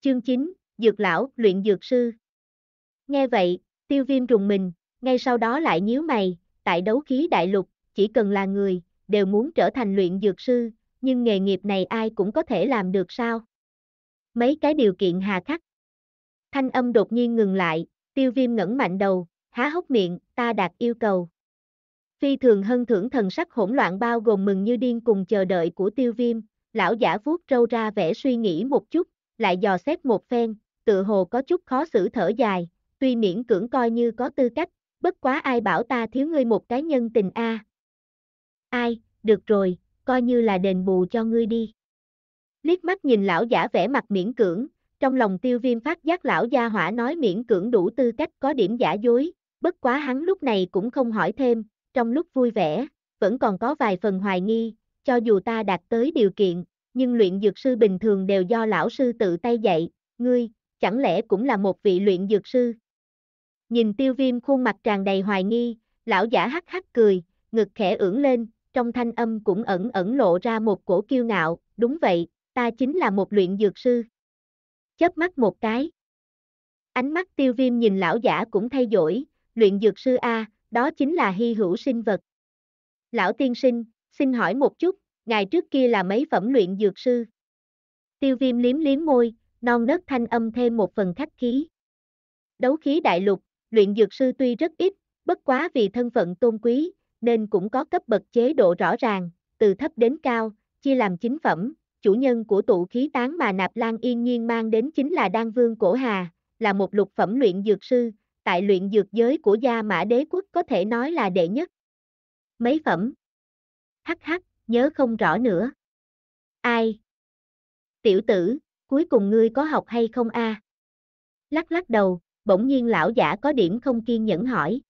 Chương 9, Dược Lão, Luyện Dược Sư Nghe vậy, tiêu viêm rùng mình, ngay sau đó lại nhíu mày, tại đấu khí đại lục, chỉ cần là người, đều muốn trở thành luyện dược sư, nhưng nghề nghiệp này ai cũng có thể làm được sao? Mấy cái điều kiện hà khắc. Thanh âm đột nhiên ngừng lại, tiêu viêm ngẩng mạnh đầu, há hốc miệng, ta đạt yêu cầu. Phi thường hân thưởng thần sắc hỗn loạn bao gồm mừng như điên cùng chờ đợi của tiêu viêm, lão giả vuốt râu ra vẻ suy nghĩ một chút, lại dò xét một phen, tự hồ có chút khó xử thở dài, tuy miễn cưỡng coi như có tư cách, bất quá ai bảo ta thiếu ngươi một cái nhân tình a. Ai, được rồi, coi như là đền bù cho ngươi đi. Liếc mắt nhìn lão giả vẻ mặt miễn cưỡng, trong lòng tiêu viêm phát giác lão gia hỏa nói miễn cưỡng đủ tư cách có điểm giả dối, bất quá hắn lúc này cũng không hỏi thêm, trong lúc vui vẻ, vẫn còn có vài phần hoài nghi, cho dù ta đạt tới điều kiện, nhưng luyện dược sư bình thường đều do lão sư tự tay dạy, ngươi, chẳng lẽ cũng là một vị luyện dược sư? Nhìn tiêu viêm khuôn mặt tràn đầy hoài nghi, lão giả hắc hắc cười, ngực khẽ ưỡn lên, trong thanh âm cũng ẩn ẩn lộ ra một cổ kiêu ngạo, đúng vậy, ta chính là một luyện dược sư. Chớp mắt một cái. Ánh mắt tiêu viêm nhìn lão giả cũng thay đổi, luyện dược sư A, đó chính là hy hữu sinh vật. Lão tiên sinh, xin hỏi một chút, ngài trước kia là mấy phẩm luyện dược sư. Tiêu viêm liếm liếm môi, non nớt thanh âm thêm một phần khách khí. Đấu khí đại lục, luyện dược sư tuy rất ít, bất quá vì thân phận tôn quý, nên cũng có cấp bậc chế độ rõ ràng, từ thấp đến cao, chia làm chính phẩm, chủ nhân của tụ khí tán mà Nạp Lan yên nhiên mang đến chính là Đan Vương Cổ Hà, là một lục phẩm luyện dược sư, tại luyện dược giới của gia mã đế quốc có thể nói là đệ nhất. Mấy phẩm? Hắc hắc, nhớ không rõ nữa. Ai? Tiểu tử, cuối cùng ngươi có học hay không a? À? Lắc lắc đầu, bỗng nhiên lão giả có điểm không kiên nhẫn hỏi.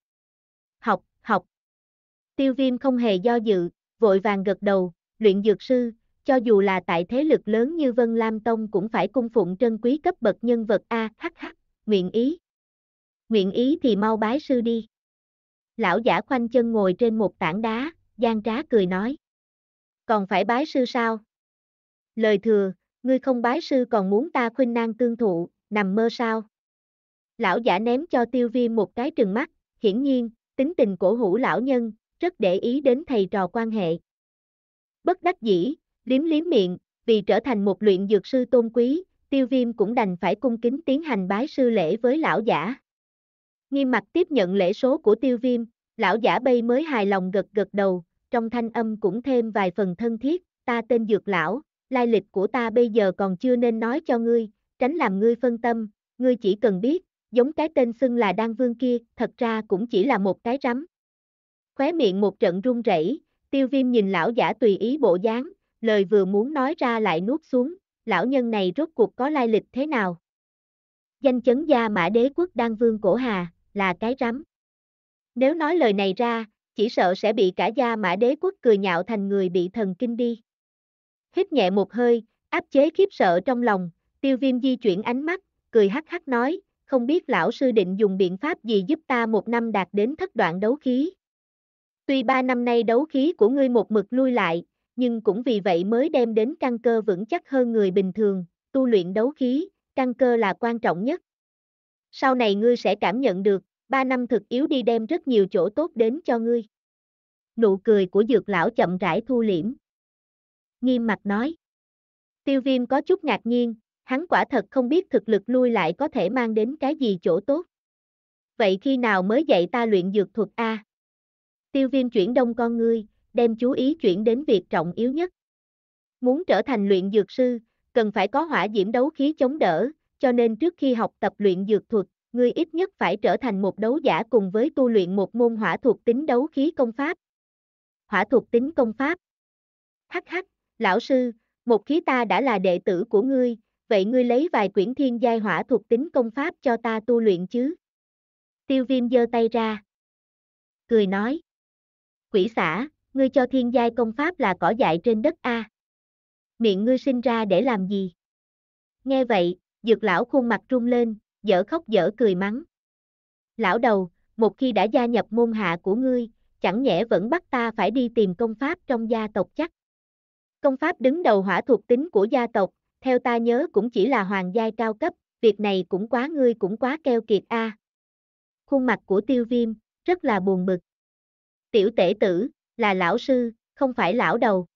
Học, học. Tiêu viêm không hề do dự, vội vàng gật đầu, luyện dược sư, cho dù là tại thế lực lớn như Vân Lam Tông cũng phải cung phụng trân quý cấp bậc nhân vật a hắc hắc, nguyện ý. Nguyện ý thì mau bái sư đi. Lão giả khoanh chân ngồi trên một tảng đá, gian trá cười nói còn phải bái sư sao? Lời thừa, ngươi không bái sư còn muốn ta khuynh nan tương thụ, nằm mơ sao? Lão giả ném cho tiêu viêm một cái trừng mắt, hiển nhiên, tính tình cổ hủ lão nhân, rất để ý đến thầy trò quan hệ. Bất đắc dĩ, liếm liếm miệng, vì trở thành một luyện dược sư tôn quý, tiêu viêm cũng đành phải cung kính tiến hành bái sư lễ với lão giả. Nghiêm mặt tiếp nhận lễ số của tiêu viêm, lão giả bây mới hài lòng gật gật đầu, trong thanh âm cũng thêm vài phần thân thiết, ta tên Dược Lão, lai lịch của ta bây giờ còn chưa nên nói cho ngươi, tránh làm ngươi phân tâm, ngươi chỉ cần biết, giống cái tên xưng là Đan Vương kia, thật ra cũng chỉ là một cái rắm. Khóe miệng một trận run rẩy, tiêu viêm nhìn lão giả tùy ý bộ dáng, lời vừa muốn nói ra lại nuốt xuống, lão nhân này rốt cuộc có lai lịch thế nào? Danh chấn gia mã đế quốc Đan Vương Cổ Hà, là cái rắm. Nếu nói lời này ra, chỉ sợ sẽ bị cả gia mã đế quốc cười nhạo thành người bị thần kinh đi. Hít nhẹ một hơi, áp chế khiếp sợ trong lòng, tiêu viêm di chuyển ánh mắt, cười hắc hắc nói, không biết lão sư định dùng biện pháp gì giúp ta một năm đạt đến thất đoạn đấu khí. Tuy ba năm nay đấu khí của ngươi một mực lui lại, nhưng cũng vì vậy mới đem đến căn cơ vững chắc hơn người bình thường, tu luyện đấu khí, căn cơ là quan trọng nhất. Sau này ngươi sẽ cảm nhận được, ba năm thực yếu đi đem rất nhiều chỗ tốt đến cho ngươi. Nụ cười của dược lão chậm rãi thu liễm. Nghiêm mặt nói. Tiêu viêm có chút ngạc nhiên, hắn quả thật không biết thực lực lui lại có thể mang đến cái gì chỗ tốt. Vậy khi nào mới dạy ta luyện dược thuật A? Tiêu viêm chuyển đông con ngươi, đem chú ý chuyển đến việc trọng yếu nhất. Muốn trở thành luyện dược sư, cần phải có hỏa diễm đấu khí chống đỡ, cho nên trước khi học tập luyện dược thuật, ngươi ít nhất phải trở thành một đấu giả cùng với tu luyện một môn hỏa thuộc tính đấu khí công pháp. Hỏa thuộc tính công pháp. Hắc hắc, lão sư, một khí ta đã là đệ tử của ngươi, vậy ngươi lấy vài quyển thiên giai hỏa thuộc tính công pháp cho ta tu luyện chứ. Tiêu viêm giơ tay ra. Cười nói. Quỷ xã, ngươi cho thiên giai công pháp là cỏ dại trên đất A. Miệng ngươi sinh ra để làm gì? Nghe vậy, dược lão khuôn mặt rung lên, dở khóc dở cười mắng. Lão đầu, một khi đã gia nhập môn hạ của ngươi, chẳng nhẽ vẫn bắt ta phải đi tìm công pháp trong gia tộc chắc. Công pháp đứng đầu hỏa thuộc tính của gia tộc, theo ta nhớ cũng chỉ là hoàng giai cao cấp, việc này cũng quá ngươi cũng quá keo kiệt a. À. Khuôn mặt của tiêu viêm, rất là buồn bực. Tiểu tể tử, là lão sư, không phải lão đầu.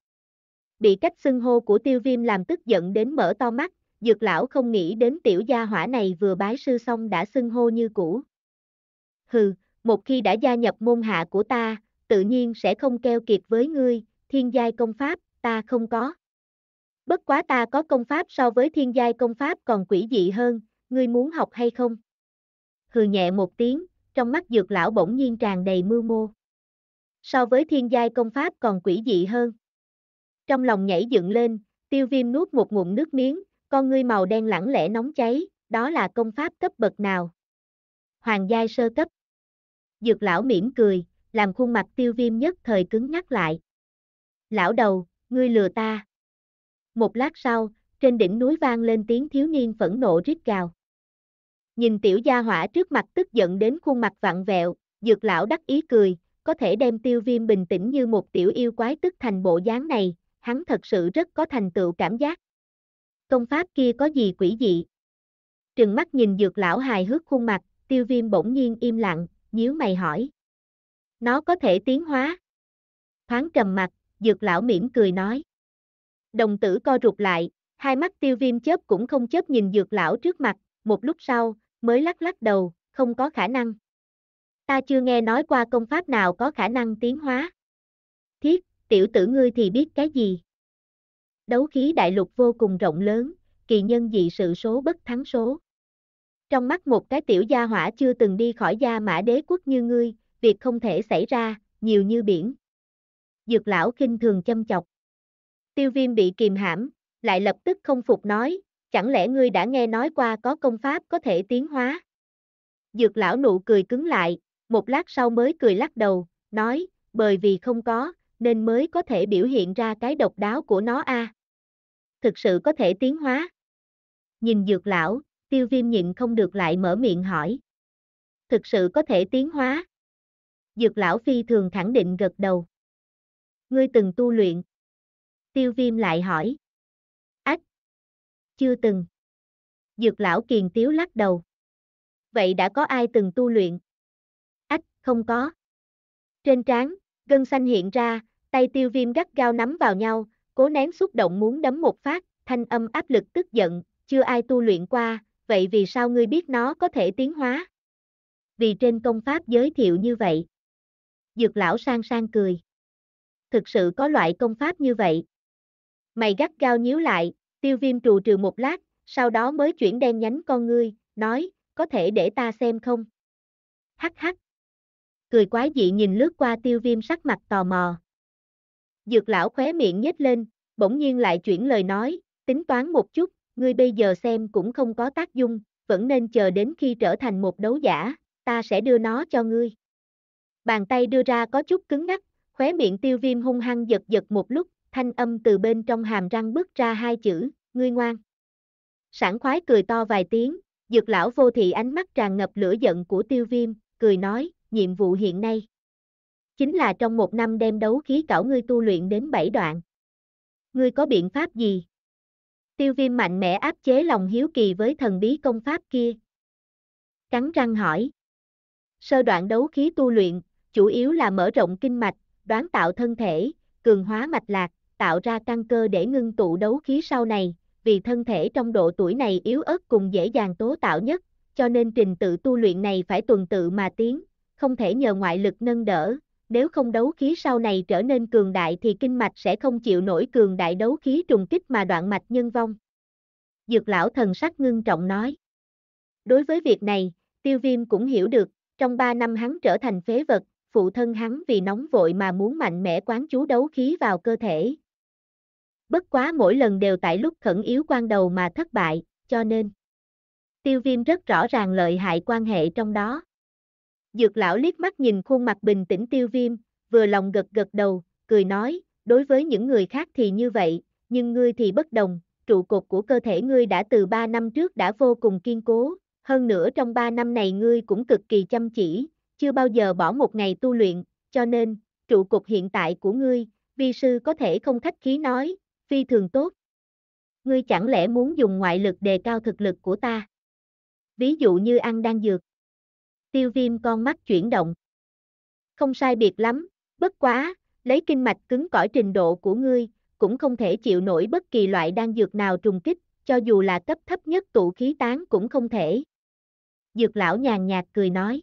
Bị cách xưng hô của tiêu viêm làm tức giận đến mở to mắt, Dược lão không nghĩ đến tiểu gia hỏa này vừa bái sư xong đã xưng hô như cũ. Hừ, một khi đã gia nhập môn hạ của ta, tự nhiên sẽ không keo kiệt với ngươi, thiên giai công pháp, ta không có. Bất quá ta có công pháp so với thiên giai công pháp còn quỷ dị hơn, ngươi muốn học hay không? Hừ nhẹ một tiếng, trong mắt dược lão bỗng nhiên tràn đầy mưu mô. So với thiên giai công pháp còn quỷ dị hơn. Trong lòng nhảy dựng lên, tiêu viêm nuốt một ngụm nước miếng, con ngươi màu đen lẳng lẽ nóng cháy, đó là công pháp cấp bậc nào? Hoàng giai sơ cấp. Dược lão mỉm cười, làm khuôn mặt tiêu viêm nhất thời cứng nhắc lại. Lão đầu, ngươi lừa ta. Một lát sau, trên đỉnh núi vang lên tiếng thiếu niên phẫn nộ rít gào. Nhìn tiểu gia hỏa trước mặt tức giận đến khuôn mặt vặn vẹo, dược lão đắc ý cười, có thể đem tiêu viêm bình tĩnh như một tiểu yêu quái tức thành bộ dáng này, hắn thật sự rất có thành tựu cảm giác công pháp kia có gì quỷ dị. Trừng mắt nhìn dược lão hài hước khuôn mặt, tiêu viêm bỗng nhiên im lặng, nhíu mày hỏi. Nó có thể tiến hóa. Thoáng trầm mặt, dược lão mỉm cười nói. Đồng tử co rụt lại, hai mắt tiêu viêm chớp cũng không chớp nhìn dược lão trước mặt, một lúc sau, mới lắc lắc đầu, không có khả năng. Ta chưa nghe nói qua công pháp nào có khả năng tiến hóa. Thiết, tiểu tử ngươi thì biết cái gì? đấu khí đại lục vô cùng rộng lớn, kỳ nhân dị sự số bất thắng số. Trong mắt một cái tiểu gia hỏa chưa từng đi khỏi gia mã đế quốc như ngươi, việc không thể xảy ra, nhiều như biển. Dược lão kinh thường châm chọc. Tiêu viêm bị kìm hãm, lại lập tức không phục nói, chẳng lẽ ngươi đã nghe nói qua có công pháp có thể tiến hóa. Dược lão nụ cười cứng lại, một lát sau mới cười lắc đầu, nói, bởi vì không có, nên mới có thể biểu hiện ra cái độc đáo của nó a. À thực sự có thể tiến hóa. Nhìn dược lão, tiêu viêm nhịn không được lại mở miệng hỏi. Thực sự có thể tiến hóa. Dược lão phi thường khẳng định gật đầu. Ngươi từng tu luyện. Tiêu viêm lại hỏi. Ách. Chưa từng. Dược lão kiền tiếu lắc đầu. Vậy đã có ai từng tu luyện? Ách, không có. Trên trán, gân xanh hiện ra, tay tiêu viêm gắt gao nắm vào nhau, cố nén xúc động muốn đấm một phát, thanh âm áp lực tức giận, chưa ai tu luyện qua, vậy vì sao ngươi biết nó có thể tiến hóa? Vì trên công pháp giới thiệu như vậy. Dược lão sang sang cười. Thực sự có loại công pháp như vậy. Mày gắt gao nhíu lại, tiêu viêm trù trừ một lát, sau đó mới chuyển đen nhánh con ngươi, nói, có thể để ta xem không? Hắc hắc. Cười quái dị nhìn lướt qua tiêu viêm sắc mặt tò mò, Dược lão khóe miệng nhếch lên, bỗng nhiên lại chuyển lời nói, tính toán một chút, ngươi bây giờ xem cũng không có tác dụng, vẫn nên chờ đến khi trở thành một đấu giả, ta sẽ đưa nó cho ngươi. Bàn tay đưa ra có chút cứng ngắc, khóe miệng tiêu viêm hung hăng giật giật một lúc, thanh âm từ bên trong hàm răng bước ra hai chữ, ngươi ngoan. Sảng khoái cười to vài tiếng, dược lão vô thị ánh mắt tràn ngập lửa giận của tiêu viêm, cười nói, nhiệm vụ hiện nay chính là trong một năm đem đấu khí cảo ngươi tu luyện đến bảy đoạn. Ngươi có biện pháp gì? Tiêu viêm mạnh mẽ áp chế lòng hiếu kỳ với thần bí công pháp kia. Cắn răng hỏi. Sơ đoạn đấu khí tu luyện, chủ yếu là mở rộng kinh mạch, đoán tạo thân thể, cường hóa mạch lạc, tạo ra căn cơ để ngưng tụ đấu khí sau này, vì thân thể trong độ tuổi này yếu ớt cùng dễ dàng tố tạo nhất, cho nên trình tự tu luyện này phải tuần tự mà tiến, không thể nhờ ngoại lực nâng đỡ, nếu không đấu khí sau này trở nên cường đại thì kinh mạch sẽ không chịu nổi cường đại đấu khí trùng kích mà đoạn mạch nhân vong. Dược lão thần sắc ngưng trọng nói. Đối với việc này, tiêu viêm cũng hiểu được, trong 3 năm hắn trở thành phế vật, phụ thân hắn vì nóng vội mà muốn mạnh mẽ quán chú đấu khí vào cơ thể. Bất quá mỗi lần đều tại lúc khẩn yếu quan đầu mà thất bại, cho nên tiêu viêm rất rõ ràng lợi hại quan hệ trong đó. Dược lão liếc mắt nhìn khuôn mặt bình tĩnh tiêu viêm, vừa lòng gật gật đầu, cười nói, đối với những người khác thì như vậy, nhưng ngươi thì bất đồng, trụ cột của cơ thể ngươi đã từ 3 năm trước đã vô cùng kiên cố, hơn nữa trong 3 năm này ngươi cũng cực kỳ chăm chỉ, chưa bao giờ bỏ một ngày tu luyện, cho nên, trụ cột hiện tại của ngươi, vi sư có thể không khách khí nói, phi thường tốt. Ngươi chẳng lẽ muốn dùng ngoại lực đề cao thực lực của ta? Ví dụ như ăn đang dược. Tiêu viêm con mắt chuyển động. Không sai biệt lắm, bất quá, lấy kinh mạch cứng cỏi trình độ của ngươi, cũng không thể chịu nổi bất kỳ loại đan dược nào trùng kích, cho dù là cấp thấp nhất tụ khí tán cũng không thể. Dược lão nhàn nhạt cười nói.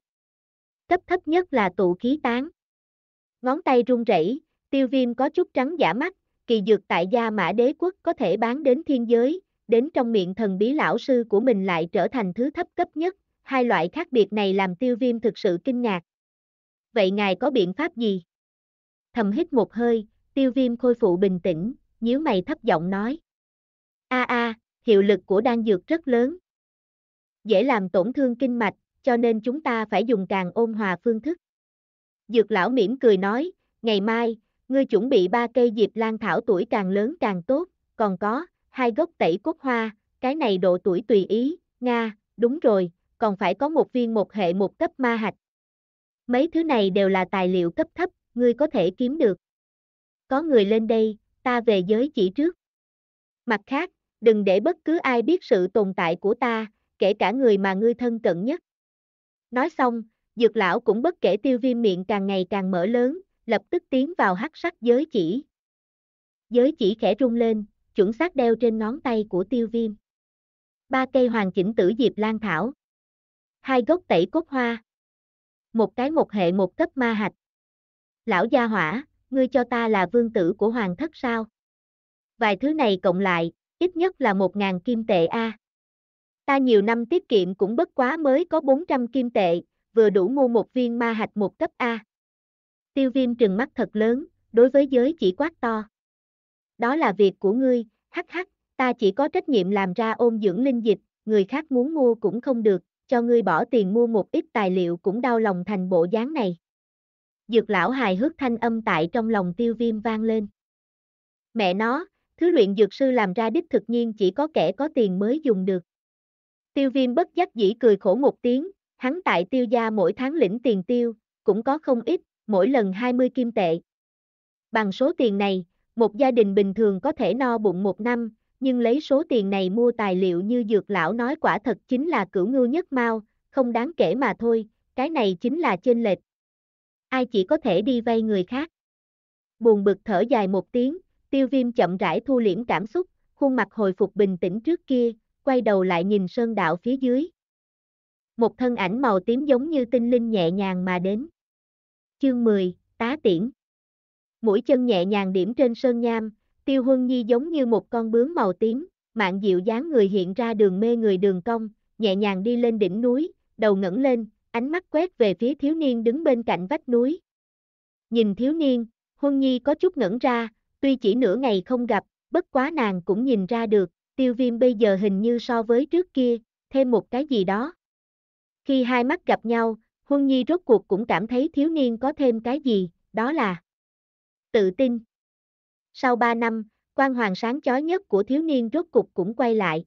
Cấp thấp nhất là tụ khí tán. Ngón tay run rẩy, tiêu viêm có chút trắng giả mắt, kỳ dược tại gia mã đế quốc có thể bán đến thiên giới, đến trong miệng thần bí lão sư của mình lại trở thành thứ thấp cấp nhất, hai loại khác biệt này làm tiêu viêm thực sự kinh ngạc. Vậy ngài có biện pháp gì? Thầm hít một hơi, tiêu viêm khôi phụ bình tĩnh, nhíu mày thấp giọng nói. A a, hiệu lực của đan dược rất lớn. Dễ làm tổn thương kinh mạch, cho nên chúng ta phải dùng càng ôn hòa phương thức. Dược lão mỉm cười nói, ngày mai, ngươi chuẩn bị ba cây diệp lan thảo tuổi càng lớn càng tốt, còn có, hai gốc tẩy cốt hoa, cái này độ tuổi tùy ý, Nga, đúng rồi, còn phải có một viên một hệ một cấp ma hạch. Mấy thứ này đều là tài liệu cấp thấp, ngươi có thể kiếm được. Có người lên đây, ta về giới chỉ trước. Mặt khác, đừng để bất cứ ai biết sự tồn tại của ta, kể cả người mà ngươi thân cận nhất. Nói xong, dược lão cũng bất kể tiêu viêm miệng càng ngày càng mở lớn, lập tức tiến vào hắc sắc giới chỉ. Giới chỉ khẽ rung lên, chuẩn xác đeo trên ngón tay của tiêu viêm. Ba cây hoàn chỉnh tử diệp lan thảo hai gốc tẩy cốt hoa. Một cái một hệ một cấp ma hạch. Lão gia hỏa, ngươi cho ta là vương tử của hoàng thất sao? Vài thứ này cộng lại, ít nhất là một ngàn kim tệ A. Ta nhiều năm tiết kiệm cũng bất quá mới có 400 kim tệ, vừa đủ mua một viên ma hạch một cấp A. Tiêu viêm trừng mắt thật lớn, đối với giới chỉ quát to. Đó là việc của ngươi, hắc hắc, ta chỉ có trách nhiệm làm ra ôm dưỡng linh dịch, người khác muốn mua cũng không được, cho ngươi bỏ tiền mua một ít tài liệu cũng đau lòng thành bộ dáng này. Dược lão hài hước thanh âm tại trong lòng tiêu viêm vang lên. Mẹ nó, thứ luyện dược sư làm ra đích thực nhiên chỉ có kẻ có tiền mới dùng được. Tiêu viêm bất giác dĩ cười khổ một tiếng, hắn tại tiêu gia mỗi tháng lĩnh tiền tiêu, cũng có không ít, mỗi lần 20 kim tệ. Bằng số tiền này, một gia đình bình thường có thể no bụng một năm, nhưng lấy số tiền này mua tài liệu như dược lão nói quả thật chính là cửu ngưu nhất mau, không đáng kể mà thôi, cái này chính là chênh lệch. Ai chỉ có thể đi vay người khác. Buồn bực thở dài một tiếng, tiêu viêm chậm rãi thu liễm cảm xúc, khuôn mặt hồi phục bình tĩnh trước kia, quay đầu lại nhìn sơn đạo phía dưới. Một thân ảnh màu tím giống như tinh linh nhẹ nhàng mà đến. Chương 10, tá tiễn. Mũi chân nhẹ nhàng điểm trên sơn nham, Tiêu Huân Nhi giống như một con bướm màu tím, mạng dịu dáng người hiện ra đường mê người đường cong, nhẹ nhàng đi lên đỉnh núi, đầu ngẩng lên, ánh mắt quét về phía thiếu niên đứng bên cạnh vách núi. Nhìn thiếu niên, Huân Nhi có chút ngẩn ra, tuy chỉ nửa ngày không gặp, bất quá nàng cũng nhìn ra được, tiêu viêm bây giờ hình như so với trước kia, thêm một cái gì đó. Khi hai mắt gặp nhau, Huân Nhi rốt cuộc cũng cảm thấy thiếu niên có thêm cái gì, đó là tự tin. Sau 3 năm, quan hoàng sáng chói nhất của thiếu niên rốt cục cũng quay lại.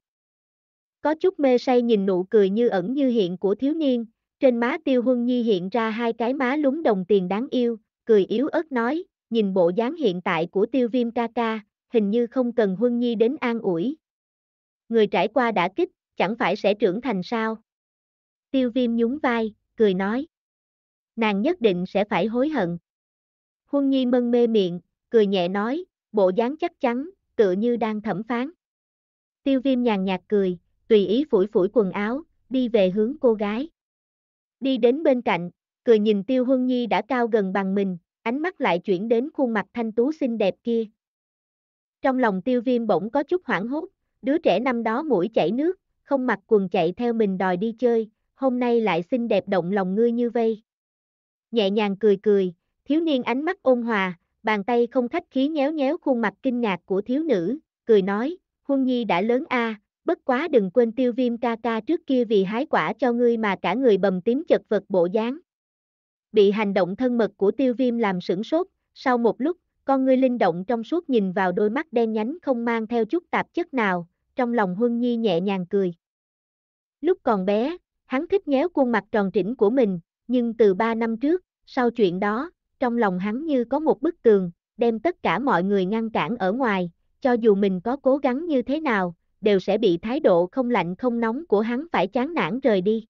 Có chút mê say nhìn nụ cười như ẩn như hiện của thiếu niên, trên má tiêu huân nhi hiện ra hai cái má lúng đồng tiền đáng yêu, cười yếu ớt nói, nhìn bộ dáng hiện tại của tiêu viêm ca ca, hình như không cần huân nhi đến an ủi. Người trải qua đã kích, chẳng phải sẽ trưởng thành sao? Tiêu viêm nhún vai, cười nói. Nàng nhất định sẽ phải hối hận. Huân nhi mân mê miệng, cười nhẹ nói, bộ dáng chắc chắn, tựa như đang thẩm phán. Tiêu viêm nhàn nhạt cười, tùy ý phủi phủi quần áo, đi về hướng cô gái. Đi đến bên cạnh, cười nhìn Tiêu Huân Nhi đã cao gần bằng mình, ánh mắt lại chuyển đến khuôn mặt thanh tú xinh đẹp kia. Trong lòng tiêu viêm bỗng có chút hoảng hốt, đứa trẻ năm đó mũi chảy nước, không mặc quần chạy theo mình đòi đi chơi, hôm nay lại xinh đẹp động lòng ngươi như vây. Nhẹ nhàng cười cười, thiếu niên ánh mắt ôn hòa, bàn tay không khách khí nhéo nhéo khuôn mặt kinh ngạc của thiếu nữ, cười nói, Huân Nhi đã lớn a, bất quá đừng quên tiêu viêm ca ca trước kia vì hái quả cho ngươi mà cả người bầm tím chật vật bộ dáng. Bị hành động thân mật của tiêu viêm làm sửng sốt, sau một lúc, con ngươi linh động trong suốt nhìn vào đôi mắt đen nhánh không mang theo chút tạp chất nào, trong lòng Huân Nhi nhẹ nhàng cười. Lúc còn bé, hắn thích nhéo khuôn mặt tròn trĩnh của mình, nhưng từ 3 năm trước, sau chuyện đó, trong lòng hắn như có một bức tường, đem tất cả mọi người ngăn cản ở ngoài, cho dù mình có cố gắng như thế nào, đều sẽ bị thái độ không lạnh không nóng của hắn phải chán nản rời đi.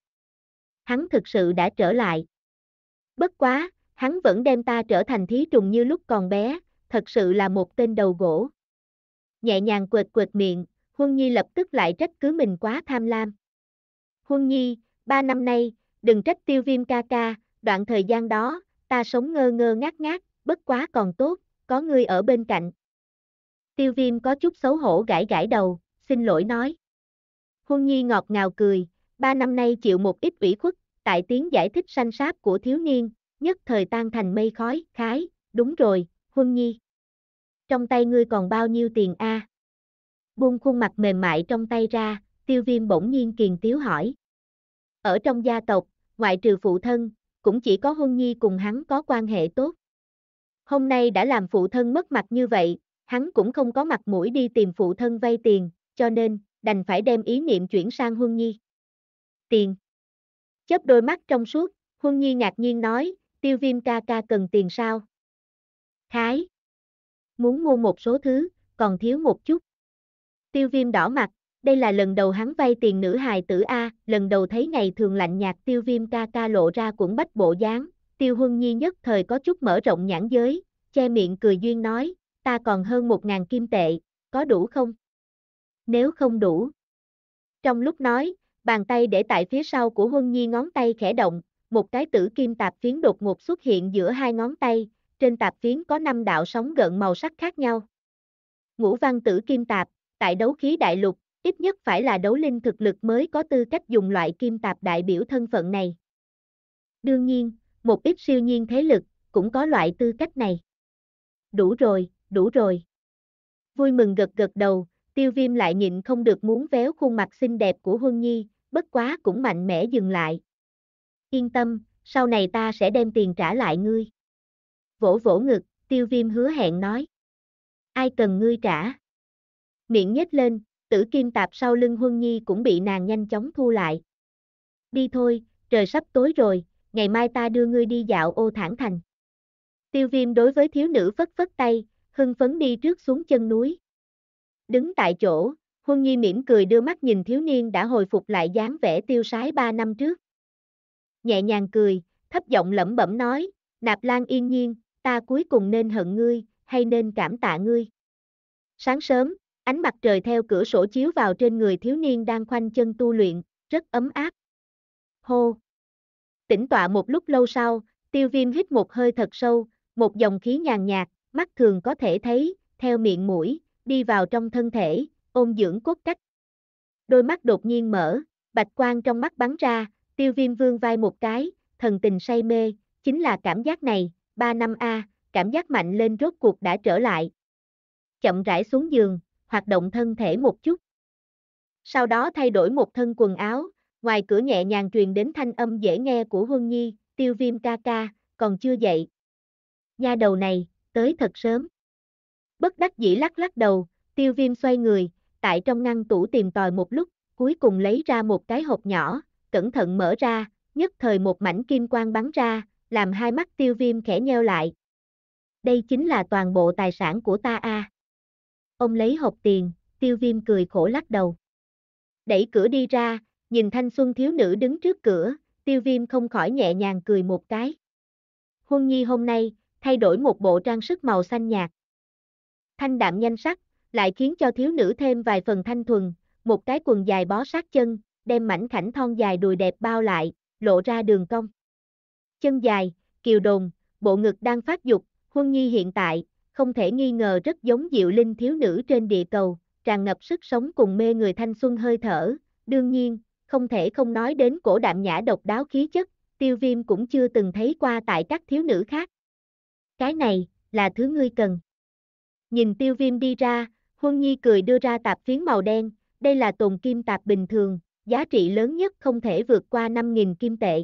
Hắn thực sự đã trở lại. Bất quá, hắn vẫn đem ta trở thành thí trùng như lúc còn bé, thật sự là một tên đầu gỗ. Nhẹ nhàng quệt quệt miệng, Huân Nhi lập tức lại trách cứ mình quá tham lam. Huân Nhi, ba năm nay, đừng trách tiêu viêm ca ca, đoạn thời gian đó, ta sống ngơ ngơ ngác ngác, bất quá còn tốt, có ngươi ở bên cạnh. Tiêu viêm có chút xấu hổ gãi gãi đầu, xin lỗi nói. Huân Nhi ngọt ngào cười, ba năm nay chịu một ít ủy khuất, tại tiếng giải thích sanh sáp của thiếu niên, nhất thời tan thành mây khói, khái, đúng rồi, Huân Nhi. Trong tay ngươi còn bao nhiêu tiền a? Buông khuôn mặt mềm mại trong tay ra, tiêu viêm bỗng nhiên kiền tiếu hỏi. Ở trong gia tộc, ngoại trừ phụ thân, cũng chỉ có Hôn Nhi cùng hắn có quan hệ tốt. Hôm nay đã làm phụ thân mất mặt như vậy, hắn cũng không có mặt mũi đi tìm phụ thân vay tiền, cho nên, đành phải đem ý niệm chuyển sang Huân Nhi. Tiền. Chớp đôi mắt trong suốt, Huân Nhi ngạc nhiên nói, tiêu viêm ca ca cần tiền sao? Thái. Muốn mua một số thứ, còn thiếu một chút. Tiêu viêm đỏ mặt, đây là lần đầu hắn vay tiền nữ hài tử A, lần đầu thấy ngày thường lạnh nhạt tiêu viêm ca ca lộ ra cuộn bách bộ dáng, tiêu huân nhi nhất thời có chút mở rộng nhãn giới, che miệng cười duyên nói, ta còn hơn một ngàn kim tệ, có đủ không? Nếu không đủ. Trong lúc nói, bàn tay để tại phía sau của huân nhi ngón tay khẽ động, một cái tử kim tạp phiến đột ngột xuất hiện giữa hai ngón tay, trên tạp phiến có năm đạo sóng gợn màu sắc khác nhau. Ngũ văn tử kim tạp, tại đấu khí đại lục, ít nhất phải là đấu linh thực lực mới có tư cách dùng loại kim tạp đại biểu thân phận này. Đương nhiên, một ít siêu nhiên thế lực, cũng có loại tư cách này. Đủ rồi, đủ rồi. Vui mừng gật gật đầu, tiêu viêm lại nhịn không được muốn véo khuôn mặt xinh đẹp của Huân Nhi, bất quá cũng mạnh mẽ dừng lại. Yên tâm, sau này ta sẽ đem tiền trả lại ngươi. Vỗ vỗ ngực, tiêu viêm hứa hẹn nói. Ai cần ngươi trả? Miệng nhếch lên, tử kim tạp sau lưng Huân Nhi cũng bị nàng nhanh chóng thu lại. Đi thôi, trời sắp tối rồi, ngày mai ta đưa ngươi đi dạo ô thẳng thành. Tiêu viêm đối với thiếu nữ phất phất tay, hưng phấn đi trước xuống chân núi. Đứng tại chỗ, Huân Nhi mỉm cười đưa mắt nhìn thiếu niên đã hồi phục lại dáng vẻ tiêu sái ba năm trước. Nhẹ nhàng cười, thấp giọng lẩm bẩm nói, nạp lan yên nhiên, ta cuối cùng nên hận ngươi, hay nên cảm tạ ngươi. Sáng sớm, Ánh mặt trời theo cửa sổ chiếu vào trên người thiếu niên đang khoanh chân tu luyện, rất ấm áp. Hô! Tỉnh tọa một lúc lâu sau, tiêu viêm hít một hơi thật sâu, một dòng khí nhàn nhạt, mắt thường có thể thấy, theo miệng mũi, đi vào trong thân thể, ôn dưỡng cốt cách. Đôi mắt đột nhiên mở, bạch quang trong mắt bắn ra, tiêu viêm vương vai một cái, thần tình say mê, chính là cảm giác này, ba năm A, cảm giác mạnh lên rốt cuộc đã trở lại. Chậm rãi xuống giường, hoạt động thân thể một chút. Sau đó thay đổi một thân quần áo, ngoài cửa nhẹ nhàng truyền đến thanh âm dễ nghe của Huân Nhi, tiêu viêm ca ca, còn chưa dậy. Nha đầu này, tới thật sớm. Bất đắc dĩ lắc lắc đầu, tiêu viêm xoay người, tại trong ngăn tủ tìm tòi một lúc, cuối cùng lấy ra một cái hộp nhỏ, cẩn thận mở ra, nhất thời một mảnh kim quang bắn ra, làm hai mắt tiêu viêm khẽ nheo lại. Đây chính là toàn bộ tài sản của ta a. À ông lấy hộp tiền, tiêu viêm cười khổ lắc đầu. Đẩy cửa đi ra, nhìn thanh xuân thiếu nữ đứng trước cửa, tiêu viêm không khỏi nhẹ nhàng cười một cái. Huân Nhi hôm nay, thay đổi một bộ trang sức màu xanh nhạt. Thanh đạm nhanh sắc, lại khiến cho thiếu nữ thêm vài phần thanh thuần, một cái quần dài bó sát chân, đem mảnh khảnh thon dài đùi đẹp bao lại, lộ ra đường cong. Chân dài, kiều đồn, bộ ngực đang phát dục, Huân Nhi hiện tại, không thể nghi ngờ rất giống Diệu Linh thiếu nữ trên địa cầu, tràn ngập sức sống cùng mê người thanh xuân hơi thở, đương nhiên, không thể không nói đến cổ đạm nhã độc đáo khí chất, tiêu viêm cũng chưa từng thấy qua tại các thiếu nữ khác. Cái này, là thứ ngươi cần. Nhìn tiêu viêm đi ra, Huân Nhi cười đưa ra tạp phiến màu đen, đây là tồn kim tạp bình thường, giá trị lớn nhất không thể vượt qua 5.000 kim tệ.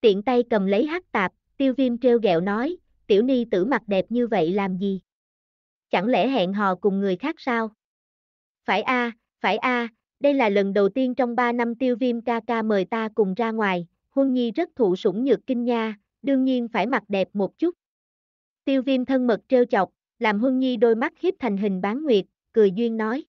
Tiện tay cầm lấy hắc tạp, tiêu viêm treo gẹo nói, tiểu ni tử mặt đẹp như vậy làm gì? Chẳng lẽ hẹn hò cùng người khác sao? Phải a, phải a, đây là lần đầu tiên trong 3 năm tiêu viêm ca ca mời ta cùng ra ngoài, huân nhi rất thụ sủng nhược kinh nha, đương nhiên phải mặt đẹp một chút. Tiêu viêm thân mật trêu chọc, làm huân nhi đôi mắt hiếp thành hình bán nguyệt, cười duyên nói.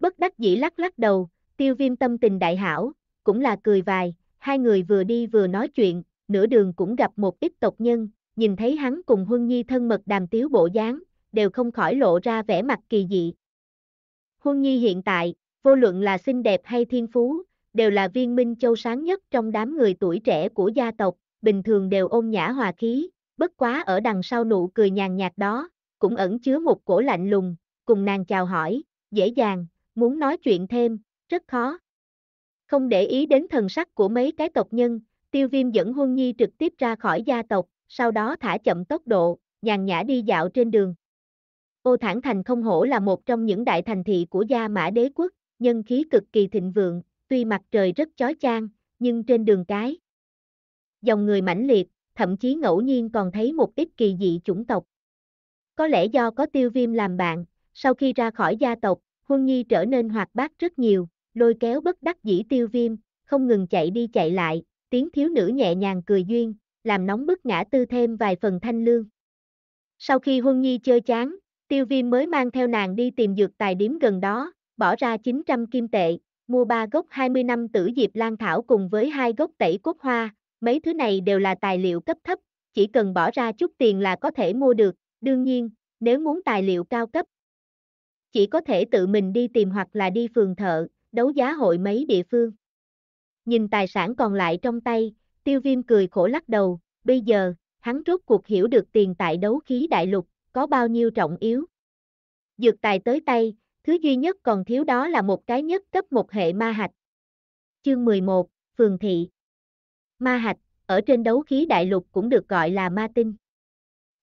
Bất đắc dĩ lắc lắc đầu, tiêu viêm tâm tình đại hảo, cũng là cười vài, hai người vừa đi vừa nói chuyện, nửa đường cũng gặp một ít tộc nhân, nhìn thấy hắn cùng Huân Nhi thân mật đàm tiếu bộ dáng, đều không khỏi lộ ra vẻ mặt kỳ dị. Huân Nhi hiện tại, vô luận là xinh đẹp hay thiên phú, đều là viên minh châu sáng nhất trong đám người tuổi trẻ của gia tộc, bình thường đều ôn nhã hòa khí, bất quá ở đằng sau nụ cười nhàn nhạt đó, cũng ẩn chứa một cổ lạnh lùng, cùng nàng chào hỏi, dễ dàng, muốn nói chuyện thêm, rất khó. Không để ý đến thần sắc của mấy cái tộc nhân, tiêu viêm dẫn huân nhi trực tiếp ra khỏi gia tộc, sau đó thả chậm tốc độ, nhàn nhã đi dạo trên đường. Ô Thản Thành không hổ là một trong những đại thành thị của Gia Mã Đế Quốc, nhân khí cực kỳ thịnh vượng, tuy mặt trời rất chói chang, nhưng trên đường cái. Dòng người mãnh liệt, thậm chí ngẫu nhiên còn thấy một ít kỳ dị chủng tộc. Có lẽ do có tiêu viêm làm bạn, sau khi ra khỏi gia tộc, Huân Nhi trở nên hoạt bát rất nhiều, lôi kéo bất đắc dĩ tiêu viêm, không ngừng chạy đi chạy lại, tiếng thiếu nữ nhẹ nhàng cười duyên, làm nóng bức ngã tư thêm vài phần thanh lương. Sau khi Huân Nhi chơi chán, tiêu viêm mới mang theo nàng đi tìm dược tài điếm gần đó, bỏ ra 900 kim tệ, mua ba gốc 20 năm tử diệp lan thảo cùng với hai gốc tẩy cốt hoa, mấy thứ này đều là tài liệu cấp thấp, chỉ cần bỏ ra chút tiền là có thể mua được, đương nhiên, nếu muốn tài liệu cao cấp, chỉ có thể tự mình đi tìm hoặc là đi phường thợ, đấu giá hội mấy địa phương. Nhìn tài sản còn lại trong tay, Tiêu viêm cười khổ lắc đầu, bây giờ, hắn rốt cuộc hiểu được tiền tại đấu khí đại lục, có bao nhiêu trọng yếu. Dược tài tới tay, thứ duy nhất còn thiếu đó là một cái nhất cấp một hệ ma hạch. Chương 11, Phường Thị Ma hạch, ở trên đấu khí đại lục cũng được gọi là ma tinh.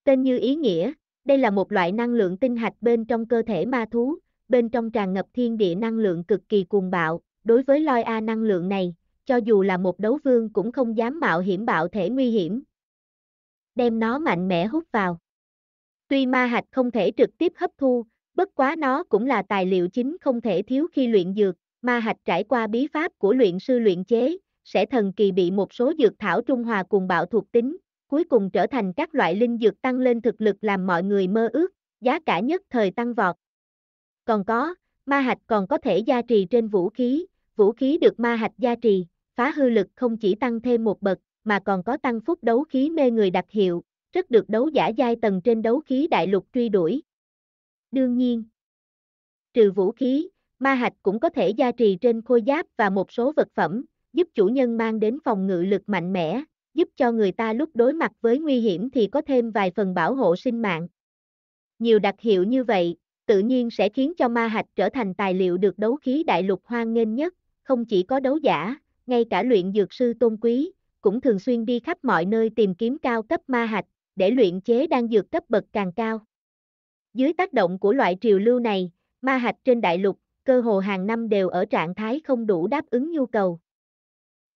Tên như ý nghĩa, đây là một loại năng lượng tinh hạch bên trong cơ thể ma thú, bên trong tràn ngập thiên địa năng lượng cực kỳ cuồng bạo, đối với loài A năng lượng này, cho dù là một đấu vương cũng không dám mạo hiểm bạo thể nguy hiểm. Đem nó mạnh mẽ hút vào. Tuy ma hạch không thể trực tiếp hấp thu, bất quá nó cũng là tài liệu chính không thể thiếu khi luyện dược, ma hạch trải qua bí pháp của luyện sư luyện chế, sẽ thần kỳ bị một số dược thảo trung hòa cùng bạo thuộc tính, cuối cùng trở thành các loại linh dược tăng lên thực lực làm mọi người mơ ước, giá cả nhất thời tăng vọt. Còn có, ma hạch còn có thể gia trì trên vũ khí, vũ khí được ma hạch gia trì phá hư lực không chỉ tăng thêm một bậc, mà còn có tăng phúc đấu khí mê người đặc hiệu, rất được đấu giả giai tầng trên đấu khí đại lục truy đuổi. Đương nhiên, trừ vũ khí, ma hạch cũng có thể gia trì trên khôi giáp và một số vật phẩm, giúp chủ nhân mang đến phòng ngự lực mạnh mẽ, giúp cho người ta lúc đối mặt với nguy hiểm thì có thêm vài phần bảo hộ sinh mạng. Nhiều đặc hiệu như vậy, tự nhiên sẽ khiến cho ma hạch trở thành tài liệu được đấu khí đại lục hoan nghênh nhất, không chỉ có đấu giả, ngay cả luyện dược sư tôn quý, cũng thường xuyên đi khắp mọi nơi tìm kiếm cao cấp ma hạch, để luyện chế đan dược cấp bậc càng cao. Dưới tác động của loại triều lưu này, ma hạch trên đại lục, cơ hồ hàng năm đều ở trạng thái không đủ đáp ứng nhu cầu.